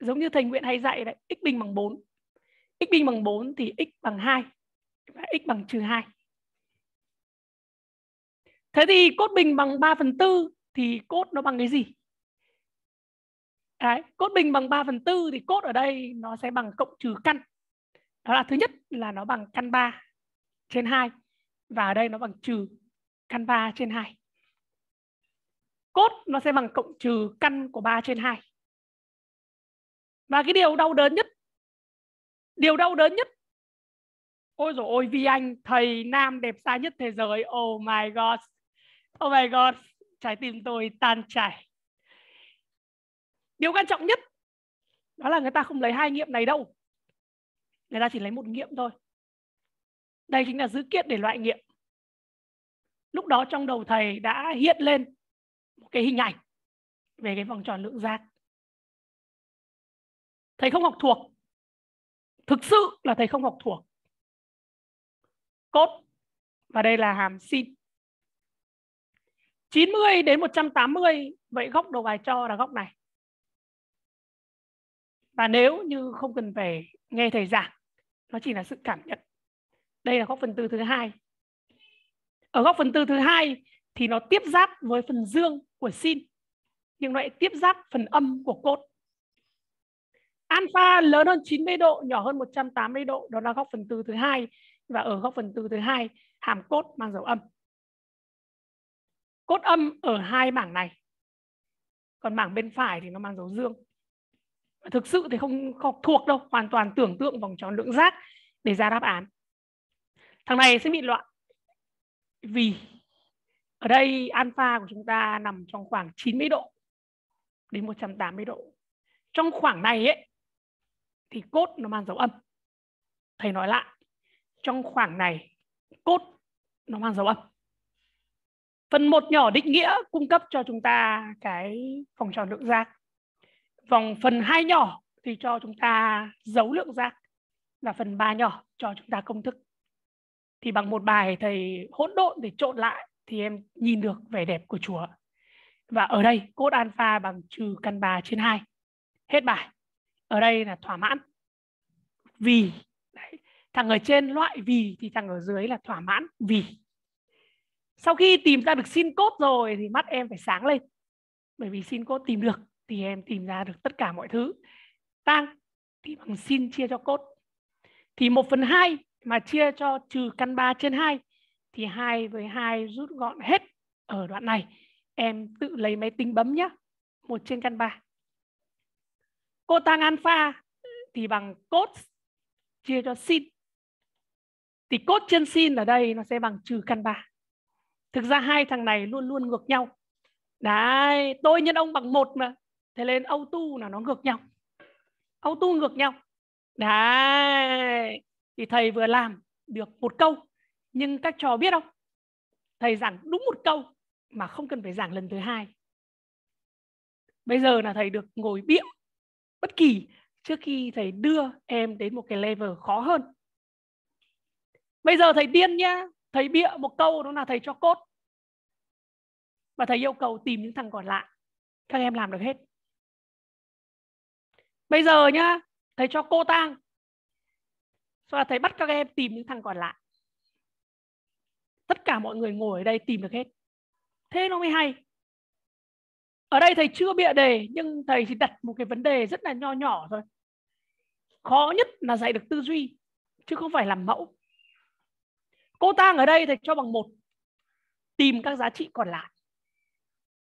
Giống như thầy Nguyễn hay dạy đấy, x bình bằng 4. x bình bằng 4 thì x bằng 2 và x bằng trừ 2. Thế thì cốt bình bằng 3 phần tư thì cốt nó bằng cái gì? Đấy, cốt bình bằng 3 phần 4 thì cốt ở đây nó sẽ bằng cộng trừ căn. Đó là thứ nhất là nó bằng căn 3 trên 2 và ở đây nó bằng trừ căn 3 trên 2. Cốt nó sẽ bằng cộng trừ căn của 3 trên 2. Và cái điều đau đớn nhất, điều đau đớn nhất Ôi dồi ôi Vi Anh, thầy nam đẹp xa nhất thế giới. Oh my god. Oh my god. Trái tim tôi tan chảy điều quan trọng nhất đó là người ta không lấy hai nghiệm này đâu người ta chỉ lấy một nghiệm thôi đây chính là dữ kiện để loại nghiệm lúc đó trong đầu thầy đã hiện lên một cái hình ảnh về cái vòng tròn lượng giác thầy không học thuộc thực sự là thầy không học thuộc cốt và đây là hàm sin 90 đến 180 vậy góc đầu bài cho là góc này và nếu như không cần phải nghe thầy giảng nó chỉ là sự cảm nhận đây là góc phần tư thứ hai ở góc phần tư thứ hai thì nó tiếp giáp với phần dương của sin nhưng nó lại tiếp giáp phần âm của cốt alpha lớn hơn 90 độ nhỏ hơn 180 độ đó là góc phần tư thứ hai và ở góc phần tư thứ hai hàm cốt mang dấu âm cốt âm ở hai mảng này còn mảng bên phải thì nó mang dấu dương thực sự thì không, không thuộc đâu hoàn toàn tưởng tượng vòng tròn lượng giác để ra đáp án thằng này sẽ bị loạn vì ở đây alpha của chúng ta nằm trong khoảng 90 độ đến 180 độ trong khoảng này ấy thì cốt nó mang dấu âm thầy nói lại trong khoảng này cốt nó mang dấu âm phần một nhỏ định nghĩa cung cấp cho chúng ta cái vòng tròn lượng giác vòng phần hai nhỏ thì cho chúng ta dấu lượng giác và phần ba nhỏ cho chúng ta công thức. Thì bằng một bài thầy hỗn độn để trộn lại thì em nhìn được vẻ đẹp của Chúa. Và ở đây cốt alpha bằng trừ căn ba trên hai Hết bài. Ở đây là thỏa mãn. Vì. Đấy. Thằng ở trên loại vì thì thằng ở dưới là thỏa mãn vì. Sau khi tìm ra được sin cốt rồi thì mắt em phải sáng lên. Bởi vì sin cốt tìm được thì em tìm ra được tất cả mọi thứ tăng thì bằng sin chia cho cốt thì 1 phần 2 mà chia cho trừ căn 3 trên 2 thì 2 với 2 rút gọn hết ở đoạn này em tự lấy máy tính bấm nhé 1 trên căn 3 cô tăng alpha thì bằng cốt chia cho sin thì cốt trên sin ở đây nó sẽ bằng trừ căn 3 thực ra hai thằng này luôn luôn ngược nhau Đấy, tôi nhân ông bằng một mà thế nên auto là nó ngược nhau auto ngược nhau đấy thì thầy vừa làm được một câu nhưng các trò biết không thầy giảng đúng một câu mà không cần phải giảng lần thứ hai bây giờ là thầy được ngồi bịa bất kỳ trước khi thầy đưa em đến một cái level khó hơn bây giờ thầy điên nhá thầy bịa một câu đó là thầy cho cốt và thầy yêu cầu tìm những thằng còn lại các em làm được hết bây giờ nhá thầy cho cô tang sau đó thầy bắt các em tìm những thằng còn lại tất cả mọi người ngồi ở đây tìm được hết thế nó mới hay ở đây thầy chưa bịa đề nhưng thầy chỉ đặt một cái vấn đề rất là nho nhỏ thôi khó nhất là dạy được tư duy chứ không phải làm mẫu cô tang ở đây thầy cho bằng một tìm các giá trị còn lại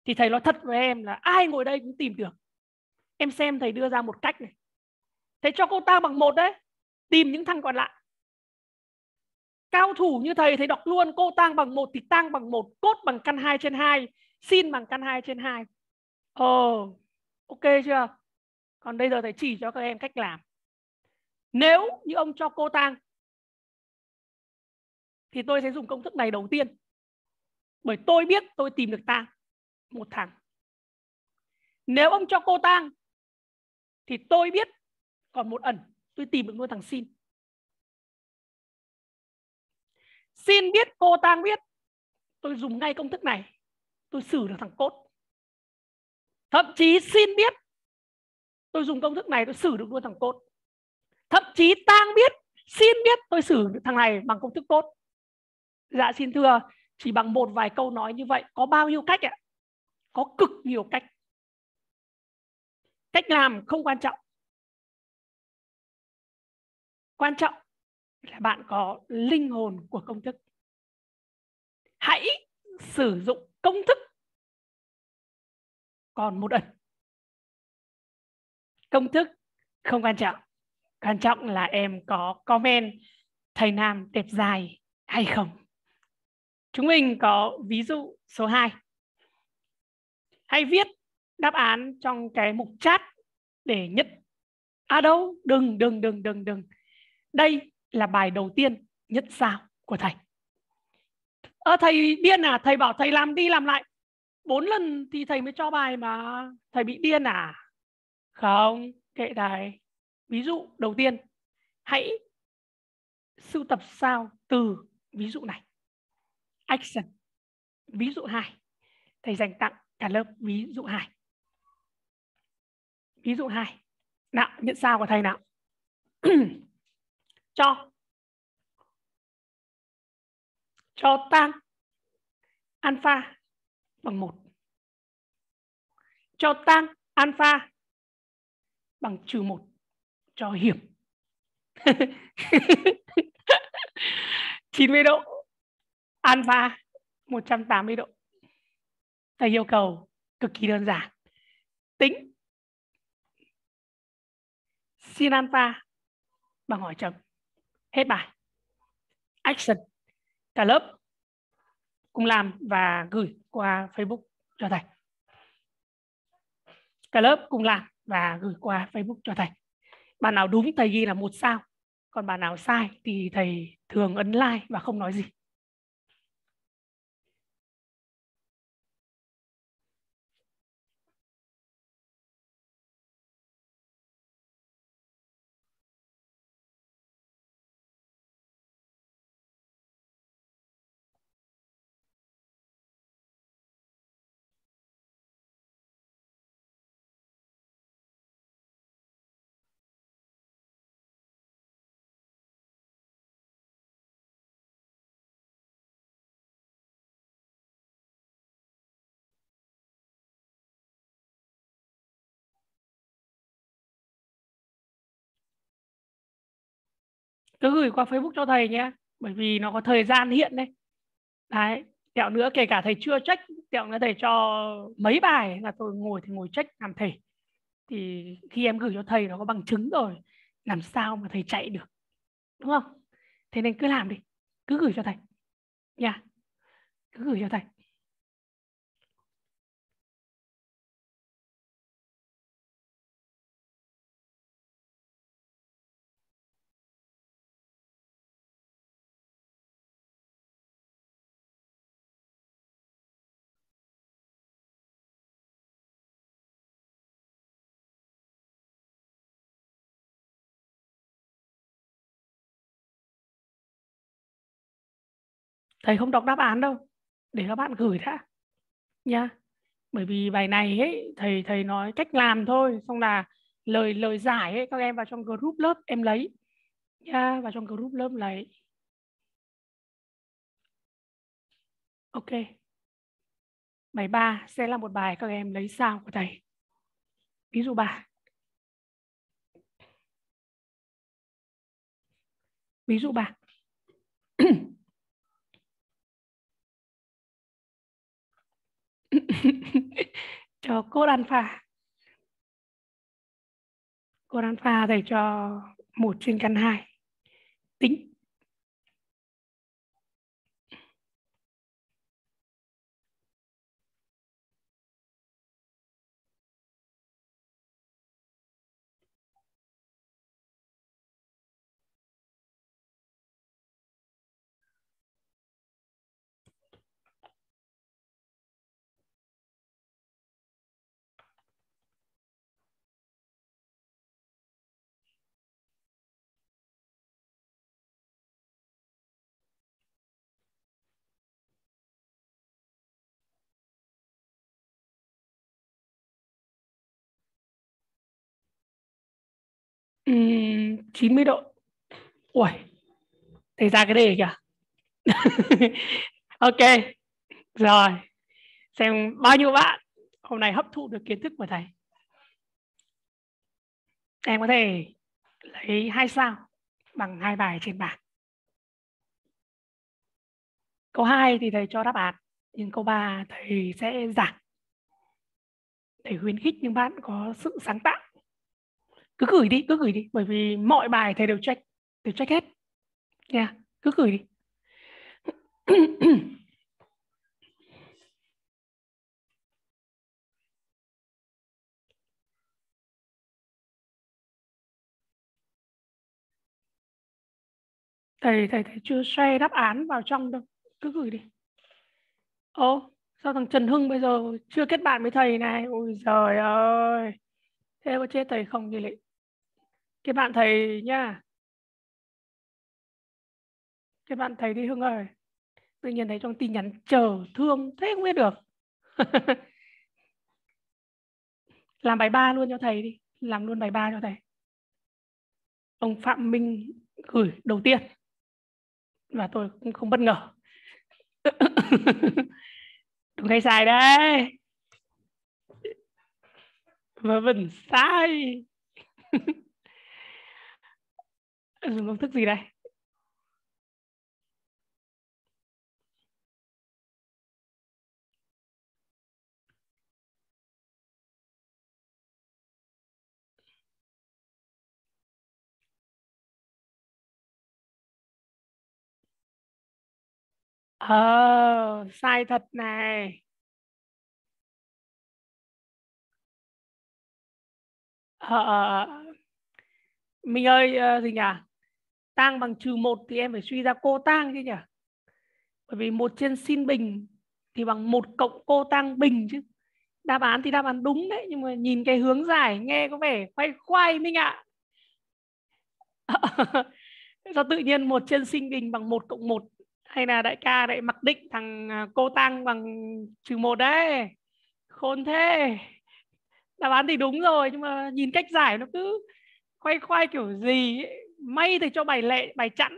thì thầy nói thật với em là ai ngồi đây cũng tìm được em xem thầy đưa ra một cách này thầy cho cô ta bằng một đấy tìm những thằng còn lại cao thủ như thầy thầy đọc luôn cô tang bằng một thì tang bằng một cốt bằng căn 2 trên 2 sin bằng căn 2 trên 2 ồ ờ, ok chưa còn bây giờ thầy chỉ cho các em cách làm nếu như ông cho cô tang thì tôi sẽ dùng công thức này đầu tiên bởi tôi biết tôi tìm được tang một thằng nếu ông cho cô tang thì tôi biết còn một ẩn tôi tìm được nuôi thằng xin xin biết cô tang biết tôi dùng ngay công thức này tôi xử được thằng cốt thậm chí xin biết tôi dùng công thức này tôi xử được luôn thằng cốt thậm chí tang biết xin biết tôi xử được thằng này bằng công thức cốt dạ xin thưa chỉ bằng một vài câu nói như vậy có bao nhiêu cách ạ có cực nhiều cách cách làm không quan trọng quan trọng là bạn có linh hồn của công thức hãy sử dụng công thức còn một ẩn công thức không quan trọng quan trọng là em có comment thầy nam đẹp dài hay không chúng mình có ví dụ số 2 hay viết đáp án trong cái mục chat để nhất. à đâu đừng đừng đừng đừng đừng đây là bài đầu tiên nhất sao của thầy à, thầy điên à thầy bảo thầy làm đi làm lại bốn lần thì thầy mới cho bài mà thầy bị điên à không kệ thầy ví dụ đầu tiên hãy sưu tập sao từ ví dụ này action ví dụ hai, thầy dành tặng cả lớp ví dụ hai. Ví dụ hai Nào, nhận sao của thầy nào. cho cho tan alpha bằng 1. Cho tan alpha bằng trừ 1 cho hiểm. 90 (laughs) độ alpha 180 độ. Thầy yêu cầu cực kỳ đơn giản. Tính Sinanta bằng hỏi chấm. Hết bài. Action. Cả lớp cùng làm và gửi qua Facebook cho thầy. Cả lớp cùng làm và gửi qua Facebook cho thầy. Bạn nào đúng thầy ghi là một sao, còn bạn nào sai thì thầy thường ấn like và không nói gì. cứ gửi qua Facebook cho thầy nhé bởi vì nó có thời gian hiện đấy đấy tẹo nữa kể cả thầy chưa trách tẹo nữa thầy cho mấy bài là tôi ngồi thì ngồi trách làm thầy thì khi em gửi cho thầy nó có bằng chứng rồi làm sao mà thầy chạy được đúng không thế nên cứ làm đi cứ gửi cho thầy nha yeah. cứ gửi cho thầy thầy không đọc đáp án đâu để các bạn gửi đã nha bởi vì bài này ấy thầy thầy nói cách làm thôi xong là lời lời giải ấy các em vào trong group lớp em lấy nha vào trong group lớp lấy ok bài 3 sẽ là một bài các em lấy sao của thầy ví dụ 3 ví dụ 3 (clears throat) (laughs) cho cốt alpha cốt alpha thầy cho một trên căn hai tính um, 90 độ ui thầy ra cái đề kìa (laughs) ok rồi xem bao nhiêu bạn hôm nay hấp thụ được kiến thức của thầy em có thể lấy hai sao bằng hai bài trên bảng câu 2 thì thầy cho đáp án nhưng câu 3 thầy sẽ giảng thầy khuyến khích những bạn có sự sáng tạo cứ gửi đi cứ gửi đi bởi vì mọi bài thầy đều check đều check hết nha yeah, cứ gửi đi (clears throat) thầy thầy thầy chưa xoay đáp án vào trong đâu cứ gửi đi ô sao thằng trần hưng bây giờ chưa kết bạn với thầy này ôi giời ơi thế có chết thầy không gì lại cái bạn thầy nha cái bạn thầy đi hương ơi tự nhiên thấy trong tin nhắn chờ thương thế không biết được (laughs) làm bài ba luôn cho thầy đi làm luôn bài ba cho thầy ông phạm minh gửi đầu tiên và tôi cũng không bất ngờ (laughs) đúng hay sai đấy vớ vẩn sai (laughs) dùng ờ, công thức gì đây ờ sai thật này ờ, ờ, ờ. mình ơi gì nhỉ tang bằng trừ 1 thì em phải suy ra cô tang chứ nhỉ bởi vì một trên sin bình thì bằng một cộng cô tang bình chứ đáp án thì đáp án đúng đấy nhưng mà nhìn cái hướng giải nghe có vẻ khoai khoai minh ạ à. sao tự nhiên một trên sin bình bằng một cộng một hay là đại ca lại mặc định thằng à, cô tăng bằng trừ một đấy khôn thế đáp án thì đúng rồi nhưng mà nhìn cách giải nó cứ khoai khoai kiểu gì ấy may thầy cho bài lệ bài chẵn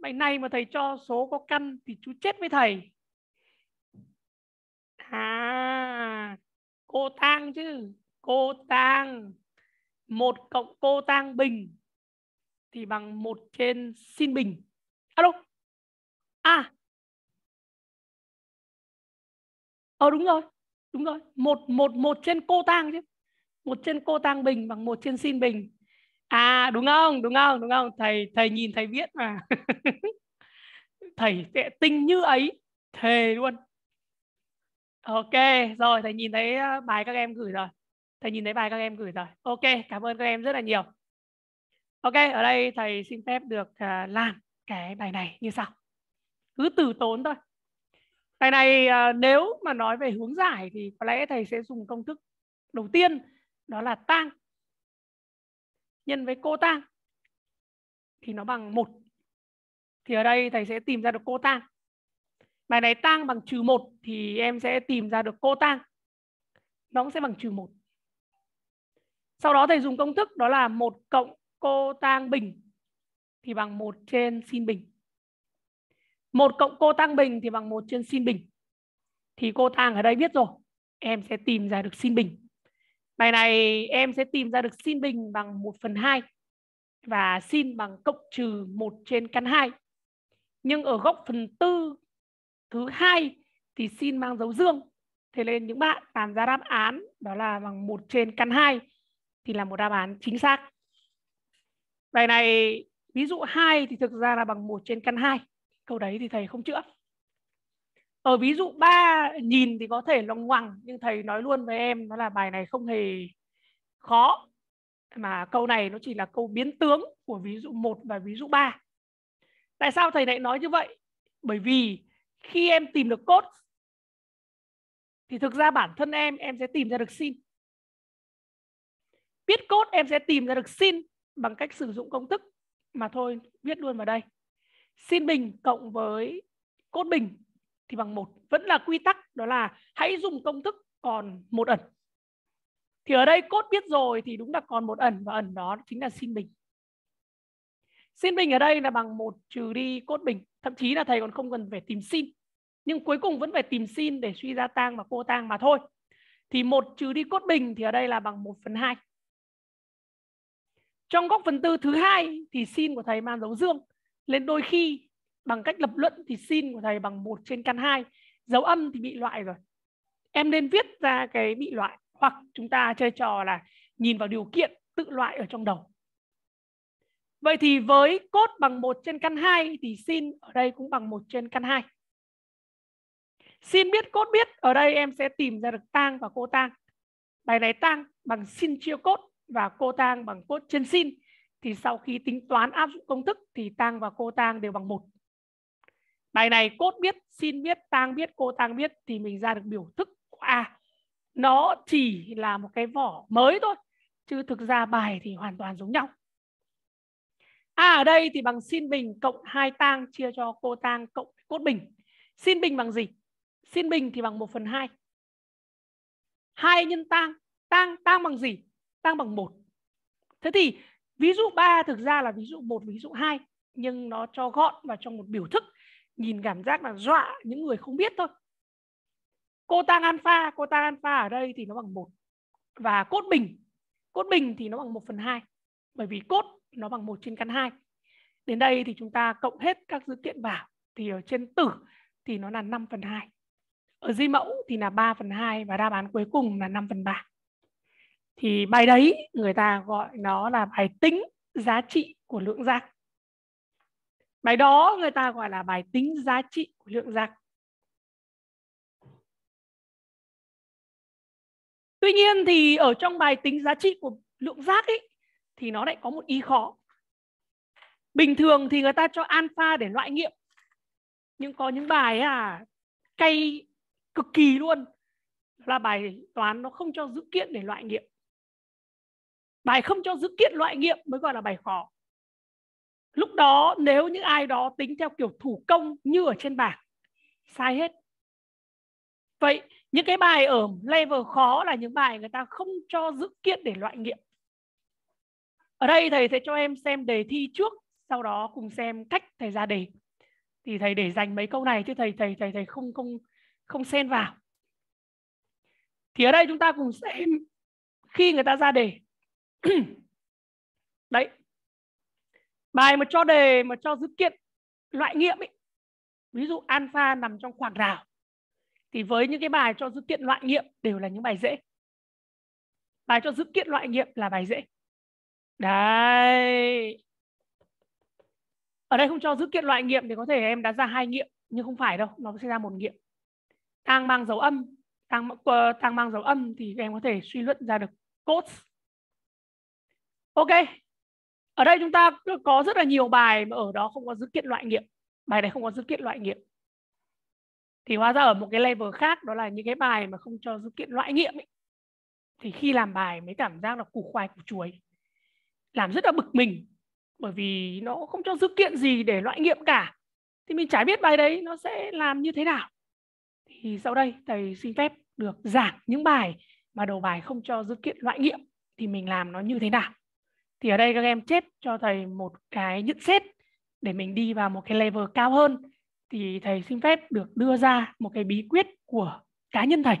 bài này mà thầy cho số có căn thì chú chết với thầy à cô tang chứ cô tang một cộng cô tang bình thì bằng một trên sin bình alo à ờ đúng rồi đúng rồi một một một trên cô tang chứ một trên cô tang bình bằng một trên sin bình à đúng không đúng không đúng không thầy thầy nhìn thầy viết mà (laughs) thầy sẽ tinh như ấy thề luôn ok rồi thầy nhìn thấy ờ, bài các em gửi rồi thầy nhìn thấy bài các em gửi rồi ok cảm ơn các em rất là nhiều ok ở đây thầy xin phép được ờ, làm cái bài này như sau cứ từ tốn thôi bài này ờ, nếu mà nói về hướng giải thì có lẽ thầy sẽ dùng công thức đầu tiên đó là tăng nhân với cô tan thì nó bằng 1. Thì ở đây thầy sẽ tìm ra được cô tan. Bài này tang bằng trừ 1 thì em sẽ tìm ra được cô tang. Nó cũng sẽ bằng trừ 1. Sau đó thầy dùng công thức đó là 1 cộng cô tang bình thì bằng 1 trên sin bình. 1 cộng cô tang bình thì bằng 1 trên sin bình. Thì cô tang ở đây biết rồi. Em sẽ tìm ra được sin bình. Bài này em sẽ tìm ra được sin bình bằng 1 phần 2 và sin bằng cộng trừ 1 trên căn 2. Nhưng ở góc phần tư thứ hai thì sin mang dấu dương. Thế nên những bạn làm ra đáp án đó là bằng 1 trên căn 2 thì là một đáp án chính xác. Bài này ví dụ 2 thì thực ra là bằng 1 trên căn 2. Câu đấy thì thầy không chữa ở ờ, ví dụ ba nhìn thì có thể loằng ngoằng nhưng thầy nói luôn với em đó là bài này không hề khó mà câu này nó chỉ là câu biến tướng của ví dụ 1 và ví dụ 3. Tại sao thầy lại nói như vậy? Bởi vì khi em tìm được cốt thì thực ra bản thân em em sẽ tìm ra được sin. Biết cốt em sẽ tìm ra được sin bằng cách sử dụng công thức mà thôi, viết luôn vào đây. Sin bình cộng với cốt bình thì bằng một vẫn là quy tắc đó là hãy dùng công thức còn một ẩn thì ở đây cốt biết rồi thì đúng là còn một ẩn và ẩn đó chính là sin bình sin bình ở đây là bằng một trừ đi cốt bình thậm chí là thầy còn không cần phải tìm sin nhưng cuối cùng vẫn phải tìm sin để suy ra tang và cô tang mà thôi thì một trừ đi cốt bình thì ở đây là bằng 1 phần hai trong góc phần tư thứ hai thì sin của thầy mang dấu dương nên đôi khi bằng cách lập luận thì sin của thầy bằng 1 trên căn 2 dấu âm thì bị loại rồi em nên viết ra cái bị loại hoặc chúng ta chơi trò là nhìn vào điều kiện tự loại ở trong đầu Vậy thì với cốt bằng 1 trên căn 2 thì sin ở đây cũng bằng 1 trên căn 2. Sin biết cốt biết, ở đây em sẽ tìm ra được tang và cô tang. Bài này tang bằng sin chia cốt và cô tang bằng cốt trên sin. Thì sau khi tính toán áp dụng công thức thì tang và cô tang đều bằng 1. Bài này cốt biết, xin biết, tang biết, cô tang biết thì mình ra được biểu thức của à, A. Nó chỉ là một cái vỏ mới thôi. Chứ thực ra bài thì hoàn toàn giống nhau. A à, ở đây thì bằng xin bình cộng hai tang chia cho cô tang cộng cốt bình. Xin bình bằng gì? Xin bình thì bằng 1 phần hai hai nhân tang. Tang, tang bằng gì? Tang bằng một Thế thì ví dụ 3 thực ra là ví dụ một ví dụ hai Nhưng nó cho gọn vào trong một biểu thức nhìn cảm giác là dọa những người không biết thôi cô tang alpha cô tang alpha ở đây thì nó bằng một và cốt bình cốt bình thì nó bằng 1 phần 2 bởi vì cốt nó bằng 1 trên căn 2 đến đây thì chúng ta cộng hết các dữ kiện vào thì ở trên tử thì nó là 5 phần 2 ở di mẫu thì là 3 phần 2 và đáp án cuối cùng là 5 phần 3 thì bài đấy người ta gọi nó là bài tính giá trị của lượng giác bài đó người ta gọi là bài tính giá trị của lượng giác tuy nhiên thì ở trong bài tính giá trị của lượng giác ấy thì nó lại có một ý khó bình thường thì người ta cho alpha để loại nghiệm nhưng có những bài à cay cực kỳ luôn là bài toán nó không cho dữ kiện để loại nghiệm bài không cho dữ kiện loại nghiệm mới gọi là bài khó đó nếu những ai đó tính theo kiểu thủ công như ở trên bảng sai hết vậy những cái bài ở level khó là những bài người ta không cho dự kiện để loại nghiệm ở đây thầy sẽ cho em xem đề thi trước sau đó cùng xem cách thầy ra đề thì thầy để dành mấy câu này chứ thầy thầy thầy thầy không không không xen vào thì ở đây chúng ta cùng xem khi người ta ra đề (clears throat) đấy bài mà cho đề mà cho dữ kiện loại nghiệm ấy, ví dụ alpha nằm trong khoảng rào thì với những cái bài cho dữ kiện loại nghiệm đều là những bài dễ bài cho dữ kiện loại nghiệm là bài dễ đấy ở đây không cho dữ kiện loại nghiệm thì có thể em đã ra hai nghiệm nhưng không phải đâu nó sẽ ra một nghiệm tăng mang dấu âm tăng ờ, tăng mang dấu âm thì em có thể suy luận ra được codes ok ở đây chúng ta có rất là nhiều bài mà ở đó không có dữ kiện loại nghiệm bài này không có dữ kiện loại nghiệm thì hóa ra ở một cái level khác đó là những cái bài mà không cho dữ kiện loại nghiệm ấy. thì khi làm bài mới cảm giác là củ khoai củ chuối làm rất là bực mình bởi vì nó không cho dữ kiện gì để loại nghiệm cả thì mình chả biết bài đấy nó sẽ làm như thế nào thì sau đây thầy xin phép được giảng những bài mà đầu bài không cho dữ kiện loại nghiệm thì mình làm nó như thế nào thì ở đây các em chết cho thầy một cái nhận xét để mình đi vào một cái level cao hơn thì thầy xin phép được đưa ra một cái bí quyết của cá nhân thầy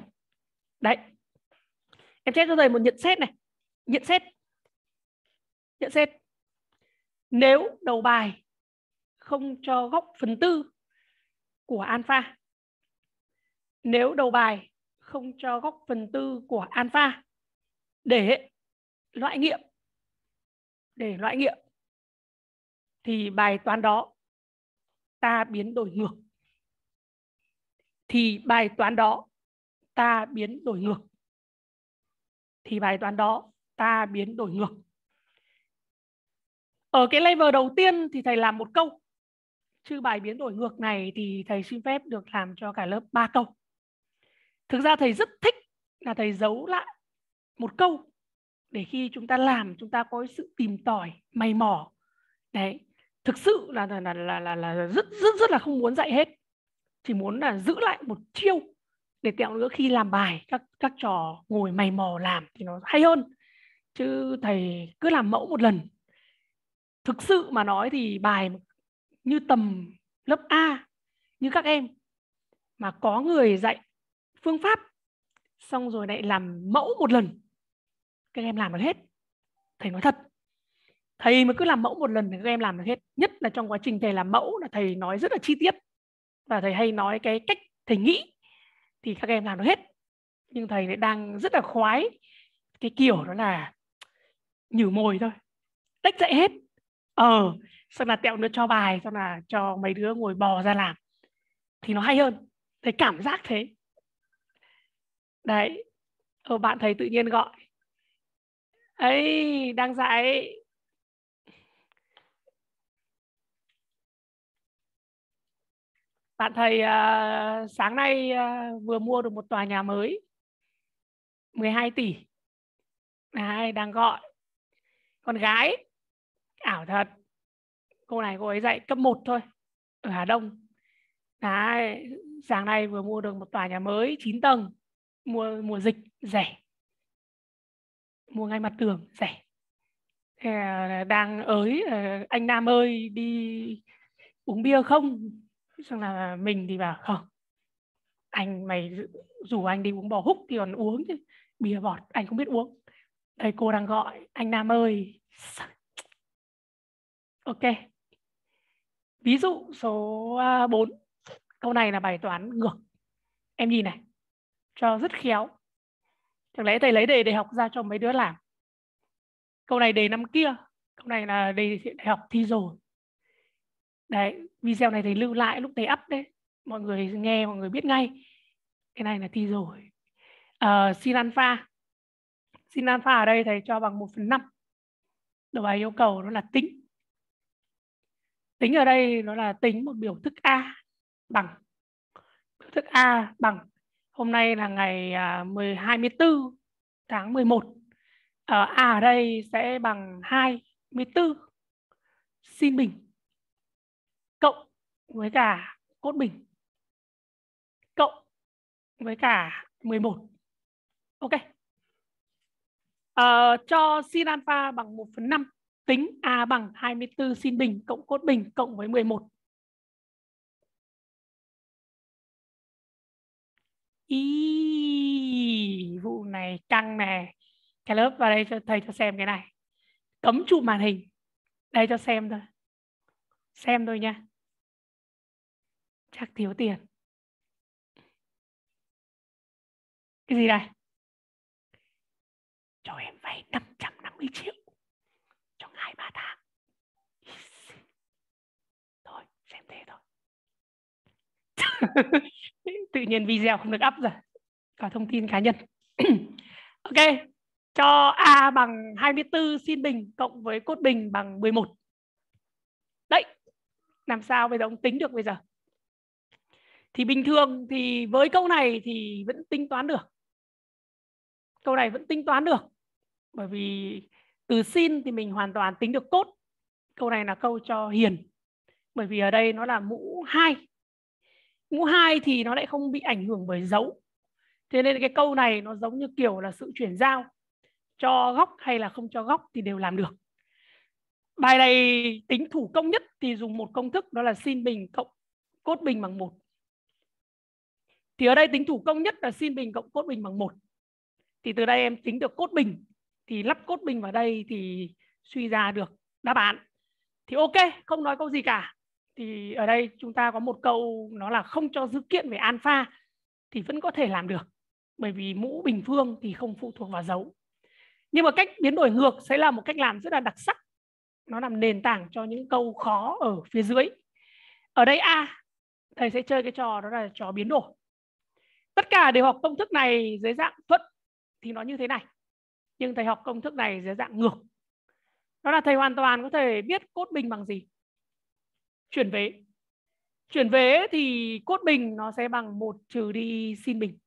đấy em chép cho thầy một nhận xét này nhận xét nhận xét nếu đầu bài không cho góc phần tư của alpha nếu đầu bài không cho góc phần tư của alpha để loại nghiệm để loại nghiệm thì bài toán đó ta biến đổi ngược thì bài toán đó ta biến đổi ngược thì bài toán đó ta biến đổi ngược ở cái level đầu tiên thì thầy làm một câu chứ bài biến đổi ngược này thì thầy xin phép được làm cho cả lớp 3 câu thực ra thầy rất thích là thầy giấu lại một câu để khi chúng ta làm chúng ta có sự tìm tòi mày mò đấy thực sự là là là là là, là rất rất rất là không muốn dạy hết chỉ muốn là giữ lại một chiêu để tẹo nữa khi làm bài các các trò ngồi mày mò làm thì nó hay hơn chứ thầy cứ làm mẫu một lần thực sự mà nói thì bài như tầm lớp A như các em mà có người dạy phương pháp xong rồi lại làm mẫu một lần các em làm được hết thầy nói thật thầy mới cứ làm mẫu một lần thì các em làm được hết nhất là trong quá trình thầy làm mẫu là thầy nói rất là chi tiết và thầy hay nói cái cách thầy nghĩ thì các em làm được hết nhưng thầy lại đang rất là khoái cái kiểu đó là nhử mồi thôi tách dậy hết ờ xong là tẹo nữa cho bài xong là cho mấy đứa ngồi bò ra làm thì nó hay hơn thầy cảm giác thế đấy ờ, bạn thầy tự nhiên gọi ấy đang dạy bạn thầy uh, ờ, sáng nay uh, vừa mua được một tòa nhà mới 12 tỷ Đấy, đang gọi con gái ảo thật cô này cô ấy dạy cấp 1 thôi ở Hà Đông Đấy, sáng nay vừa mua được một tòa nhà mới 9 tầng mua mùa dịch rẻ mua ngay mặt tường rẻ đang ới ờ, anh Nam ơi đi uống bia không xong là mình thì bảo không anh mày rủ anh đi uống bò húc thì còn uống chứ bia bọt anh không biết uống đây cô đang gọi anh Nam ơi ok ví dụ số 4 à, câu này là bài toán ngược em nhìn này cho rất khéo chẳng lẽ thầy lấy đề để học ra cho mấy đứa làm câu này đề năm kia câu này là đề đại học thi rồi đấy video này thầy lưu lại lúc thầy up đấy mọi người nghe mọi người biết ngay cái này là thi rồi à, ờ, sin alpha sin alpha ở đây thầy cho bằng 1 phần năm đầu bài yêu cầu nó là tính tính ở đây nó là tính một biểu thức a bằng biểu thức a bằng Hôm nay là ngày 24 à, tháng 11. Ở ờ, A ở đây sẽ bằng 24 sin bình cộng với cả cốt bình cộng với cả 11. Ok. À, cho sin alpha bằng 1 phần 5 tính A bằng 24 sin bình cộng cốt bình cộng với 11 ý vụ này căng nè cái lớp vào đây cho thầy cho xem cái này cấm chụp màn hình đây cho xem thôi xem thôi nha chắc thiếu tiền cái gì đây, cho em vay 550 triệu trong hai ba tháng thôi xem thế thôi (laughs) (laughs) tự nhiên video không được up rồi có thông tin cá nhân (clears throat) ok cho A bằng 24 sin bình cộng với cốt bình bằng 11 đấy làm sao bây giờ ông tính được bây giờ thì bình thường thì với câu này thì vẫn tính toán được câu này vẫn tính toán được bởi vì từ sin thì mình hoàn toàn tính được cốt câu này là câu cho hiền bởi vì ở đây nó là mũ 2 ngũ hai thì nó lại không bị ảnh hưởng bởi dấu thế nên cái câu này nó giống như kiểu là sự chuyển giao cho góc hay là không cho góc thì đều làm được bài này tính thủ công nhất thì dùng một công thức đó là sin bình cộng cốt bình bằng một thì ở đây tính thủ công nhất là sin bình cộng cốt bình bằng một thì từ đây em tính được cốt bình thì lắp cốt bình vào đây thì suy ra được đáp án thì ok không nói câu gì cả thì ở đây chúng ta có một câu nó là không cho dữ kiện về alpha thì vẫn có thể làm được bởi vì mũ bình phương thì không phụ thuộc vào dấu nhưng mà cách biến đổi ngược sẽ là một cách làm rất là đặc sắc nó làm nền tảng cho những câu khó ở phía dưới ở đây a thầy sẽ chơi cái trò đó là trò biến đổi tất cả đều học công thức này dưới dạng thuận thì nó như thế này nhưng thầy học công thức này dưới dạng ngược đó là thầy hoàn toàn có thể biết cốt bình bằng gì chuyển vế chuyển vế thì cốt bình nó sẽ bằng một trừ đi sin bình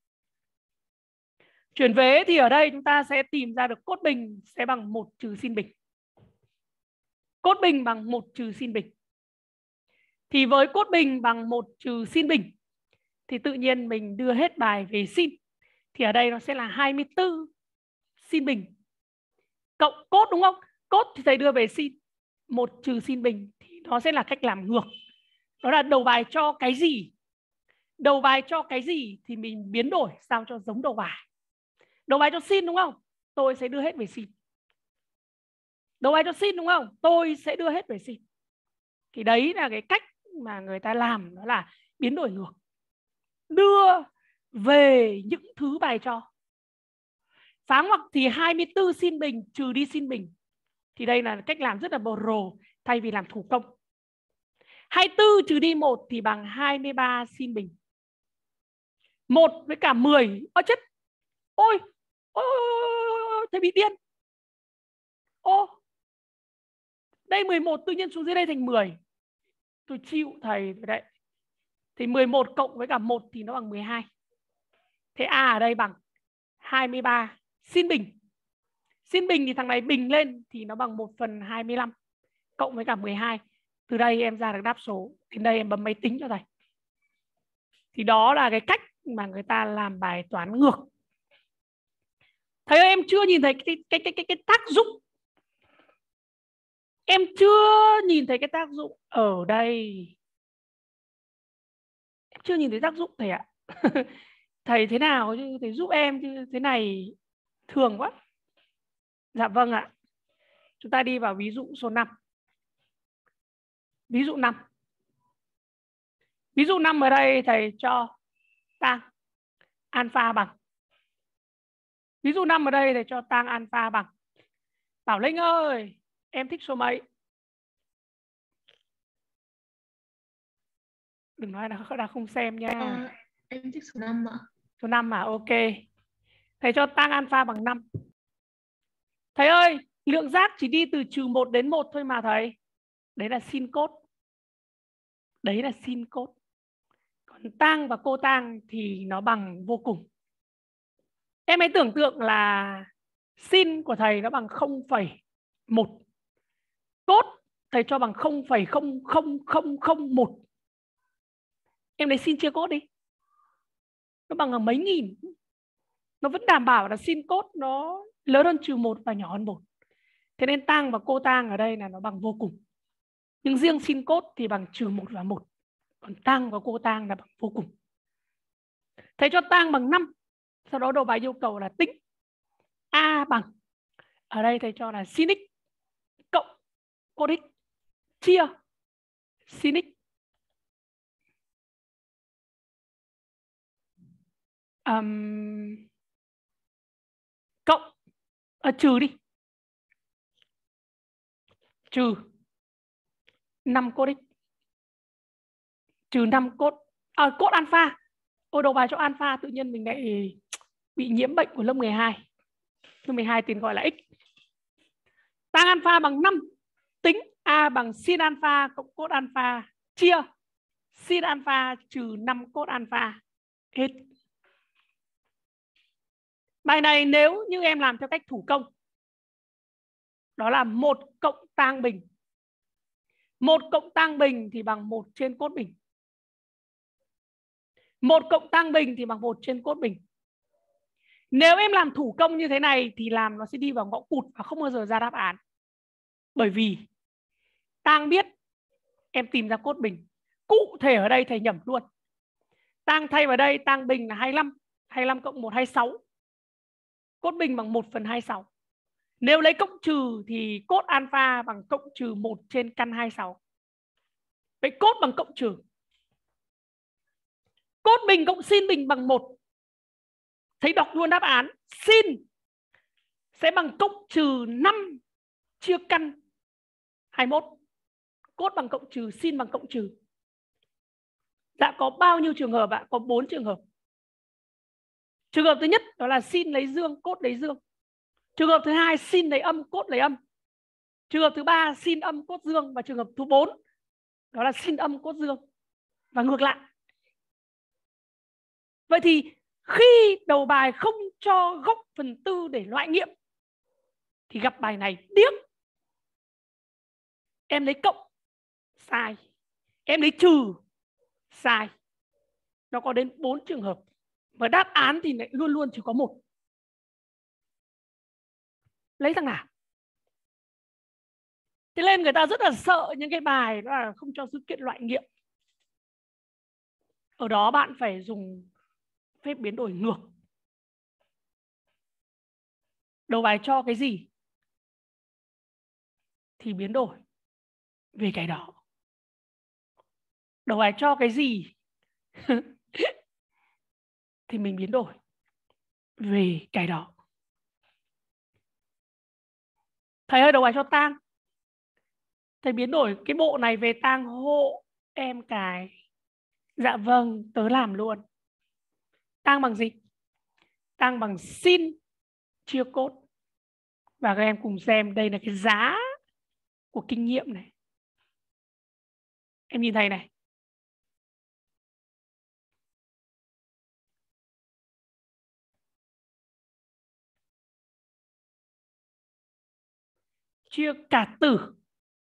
chuyển vế thì ở đây chúng ta sẽ tìm ra được cốt bình sẽ bằng một trừ sin bình cốt bình bằng một trừ sin bình thì với cốt bình bằng một trừ sin bình thì tự nhiên mình đưa hết bài về sin thì ở đây nó sẽ là 24 sin bình cộng cốt đúng không? Cốt thì thầy đưa về sin một trừ sin bình thì nó sẽ là cách làm ngược đó là đầu bài cho cái gì đầu bài cho cái gì thì mình biến đổi sao cho giống đầu bài đầu bài cho sin đúng không tôi sẽ đưa hết về sin đầu bài cho sin đúng không tôi sẽ đưa hết về sin thì đấy là cái cách mà người ta làm đó là biến đổi ngược đưa về những thứ bài cho phá ngoặc thì 24 sin bình trừ đi sin bình thì đây là cách làm rất là bồ rồ thay vì làm thủ công. 24 trừ đi 1 thì bằng 23 xin bình. 1 với cả 10. Ơ chết. Ôi. Ôi, ôi, ôi, ôi thầy bị điên. Ô. Đây 11 tự nhiên xuống dưới đây thành 10. Tôi chịu thầy đấy. Thì 11 cộng với cả 1 thì nó bằng 12. Thế A ở đây bằng 23. Xin bình. Xin bình thì thằng này bình lên thì nó bằng 1 phần 25 cộng với cả 12. Từ đây em ra được đáp số. Đến đây em bấm máy tính cho thầy. Thì đó là cái cách mà người ta làm bài toán ngược. Thầy ơi em chưa nhìn thấy cái cái cái cái, cái tác dụng em chưa nhìn thấy cái tác dụng ở đây em chưa nhìn thấy tác dụng thầy ạ (laughs) thầy thế nào chứ thầy giúp em chứ thế này thường quá Dạ vâng ạ. Chúng ta đi vào ví dụ số 5. Ví dụ 5. Ví dụ 5 ở đây thầy cho tăng alpha bằng. Ví dụ 5 ở đây thầy cho tăng alpha bằng. Bảo Linh ơi, em thích số mấy? Đừng nói là, đã không xem nha. À, em thích số 5 ạ. Số 5 à, ok. Thầy cho tăng alpha bằng 5. Thầy ơi, lượng giác chỉ đi từ trừ 1 đến 1 thôi mà thầy. Đấy là sin cốt. Đấy là sin cốt. Còn tang và cô tang thì nó bằng vô cùng. Em hãy tưởng tượng là sin của thầy nó bằng 0,1. Cốt thầy cho bằng 0,00001. Em lấy sin chia cốt đi. Nó bằng mấy nghìn, nó vẫn đảm bảo là sin cốt nó lớn hơn trừ một và nhỏ hơn một, Thế nên tang và cô tang ở đây là nó bằng vô cùng. Nhưng riêng sin cốt thì bằng trừ một và một, Còn tang và cô tang là bằng vô cùng. Thầy cho tang bằng 5. Sau đó đầu bài yêu cầu là tính A bằng. Ở đây thầy cho là sin x cộng cos x chia sin x um, à, trừ đi trừ 5 cốt x trừ 5 cốt à, ờ, cos alpha ô đầu bài cho alpha tự nhiên mình lại bị nhiễm bệnh của lớp 12 lớp 12 tên gọi là x tan alpha bằng 5 tính a bằng sin alpha cộng cốt alpha chia sin alpha trừ 5 cốt alpha hết Bài này nếu như em làm theo cách thủ công đó là một cộng tang bình. Một cộng tang bình thì bằng một trên cốt bình. Một cộng tang bình thì bằng một trên cốt bình. Nếu em làm thủ công như thế này thì làm nó sẽ đi vào ngõ cụt và không bao giờ ra đáp án. Bởi vì tang biết em tìm ra cốt bình. Cụ thể ở đây thầy nhầm luôn. Tang thay vào đây tang bình là 25, 25 cộng 1 26 cốt bình bằng 1 phần 26. Nếu lấy cộng trừ thì cốt alpha bằng cộng trừ 1 trên căn 26. Vậy cốt bằng cộng trừ. Cốt bình cộng sin bình bằng 1. Thấy đọc luôn đáp án. Sin sẽ bằng cộng trừ 5 chia căn 21. Cốt bằng cộng trừ, sin bằng cộng trừ. Đã dạ, có bao nhiêu trường hợp ạ? Có 4 trường hợp. Trường hợp thứ nhất đó là xin lấy dương, cốt lấy dương. Trường hợp thứ hai xin lấy âm, cốt lấy âm. Trường hợp thứ ba xin âm cốt dương và trường hợp thứ bốn đó là xin âm cốt dương và ngược lại. Vậy thì khi đầu bài không cho gốc phần tư để loại nghiệm thì gặp bài này tiếc. Em lấy cộng sai. Em lấy trừ sai. Nó có đến 4 trường hợp và đáp án thì lại luôn luôn chỉ có một lấy thằng nào thế nên người ta rất là sợ những cái bài đó là không cho dữ kiện loại nghiệm ở đó bạn phải dùng phép biến đổi ngược đầu bài cho cái gì thì biến đổi về cái đó đầu bài cho cái gì (laughs) thì mình biến đổi về cái đó thầy ơi đầu bài cho tang thầy biến đổi cái bộ này về tang hộ em cái dạ vâng tớ làm luôn tang bằng gì tang bằng xin chia cốt và các em cùng xem đây là cái giá của kinh nghiệm này em nhìn thầy này chia cả tử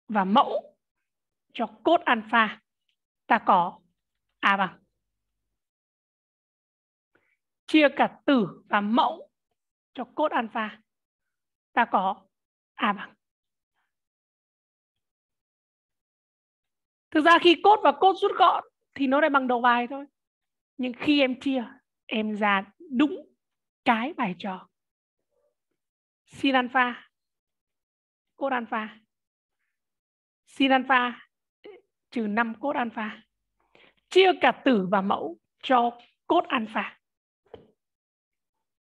và mẫu cho cốt alpha ta có a bằng chia cả tử và mẫu cho cốt alpha ta có a bằng thực ra khi cốt và cốt rút gọn thì nó lại bằng đầu bài thôi nhưng khi em chia em ra đúng cái bài trò sin alpha cốt alpha. Sin alpha trừ 5 cốt alpha. Chia cả tử và mẫu cho cốt alpha.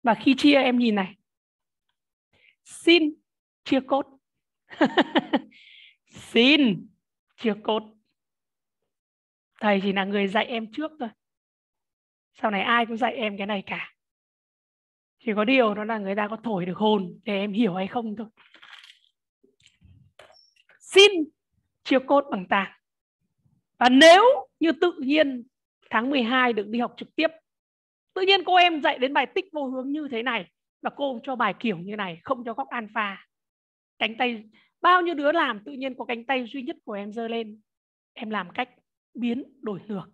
Và khi chia em nhìn này. Sin chia cốt. (laughs) Sin chia cốt. Thầy chỉ là người dạy em trước thôi. Sau này ai cũng dạy em cái này cả. Chỉ có điều đó là người ta có thổi được hồn để em hiểu hay không thôi xin chia cốt bằng tàng. Và nếu như tự nhiên tháng 12 được đi học trực tiếp, tự nhiên cô em dạy đến bài tích vô hướng như thế này và cô cho bài kiểu như này, không cho góc alpha. Cánh tay bao nhiêu đứa làm tự nhiên có cánh tay duy nhất của em giơ lên. Em làm cách biến đổi ngược.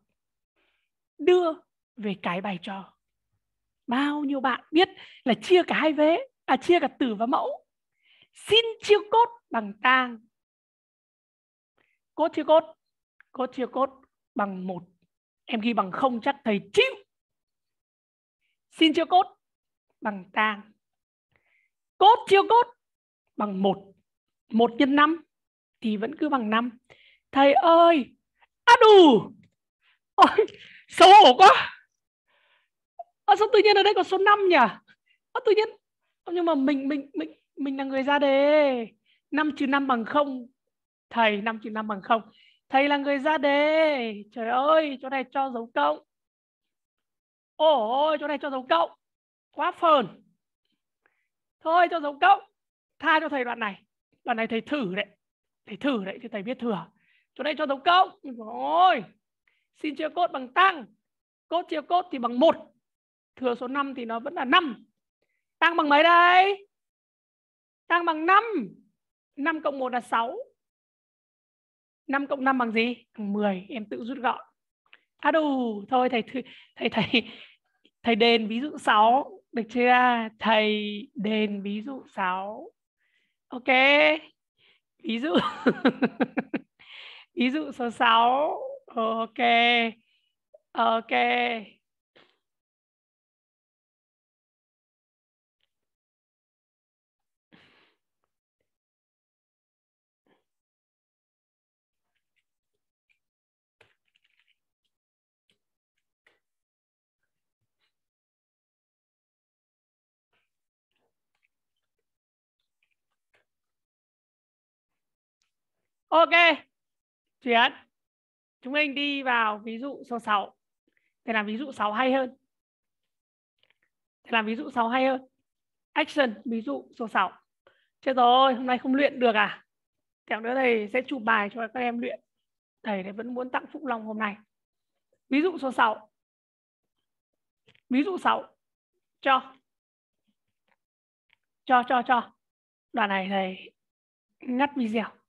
Đưa về cái bài trò. Bao nhiêu bạn biết là chia cả hai vế, à chia cả tử và mẫu. Xin chia cốt bằng tang cốt chia cốt cốt chia cốt bằng một em ghi bằng không chắc thầy chịu xin chia cốt bằng tan cốt chia cốt bằng một một nhân năm thì vẫn cứ bằng năm thầy ơi á đù ôi xấu hổ quá à, sao tự nhiên ở đây có số 5 nhỉ à, tự nhiên nhưng mà mình mình mình mình là người ra đề 5 trừ 5 bằng 0 thầy 5 trừ 5 bằng 0. Thầy là người ra đề. Trời ơi, chỗ này cho dấu cộng. Ôi, chỗ này cho dấu cộng. Quá phờn. Thôi cho dấu cộng. Tha cho thầy đoạn này. Đoạn này thầy thử đấy. Thầy thử đấy thì thầy biết thừa. Chỗ này cho dấu cộng. Ôi, xin chia cốt bằng tăng. Cốt chia cốt thì bằng 1. Thừa số 5 thì nó vẫn là 5. Tăng bằng mấy đây? Tăng bằng 5. 5 cộng 1 là 6 5 cộng 5 bằng gì? Bằng 10, em tự rút gọn. À đủ, thôi thầy thầy thầy (laughs) thầy đền ví dụ 6, được chưa? Thầy đền ví dụ 6. Ok. Ví dụ (laughs) ví dụ số 6. Ok. Ok. Ok, chuyển. Chúng mình đi vào ví dụ số 6. Thầy làm ví dụ 6 hay hơn. Thầy làm ví dụ 6 hay hơn. Action, ví dụ số 6. Chết rồi, hôm nay không luyện được à? Tẹo nữa thầy sẽ chụp bài cho các em luyện. Thầy vẫn muốn tặng Phúc lòng hôm nay. Ví dụ số 6. Ví dụ 6. Cho. Cho, cho, cho. Đoạn này thầy ngắt video.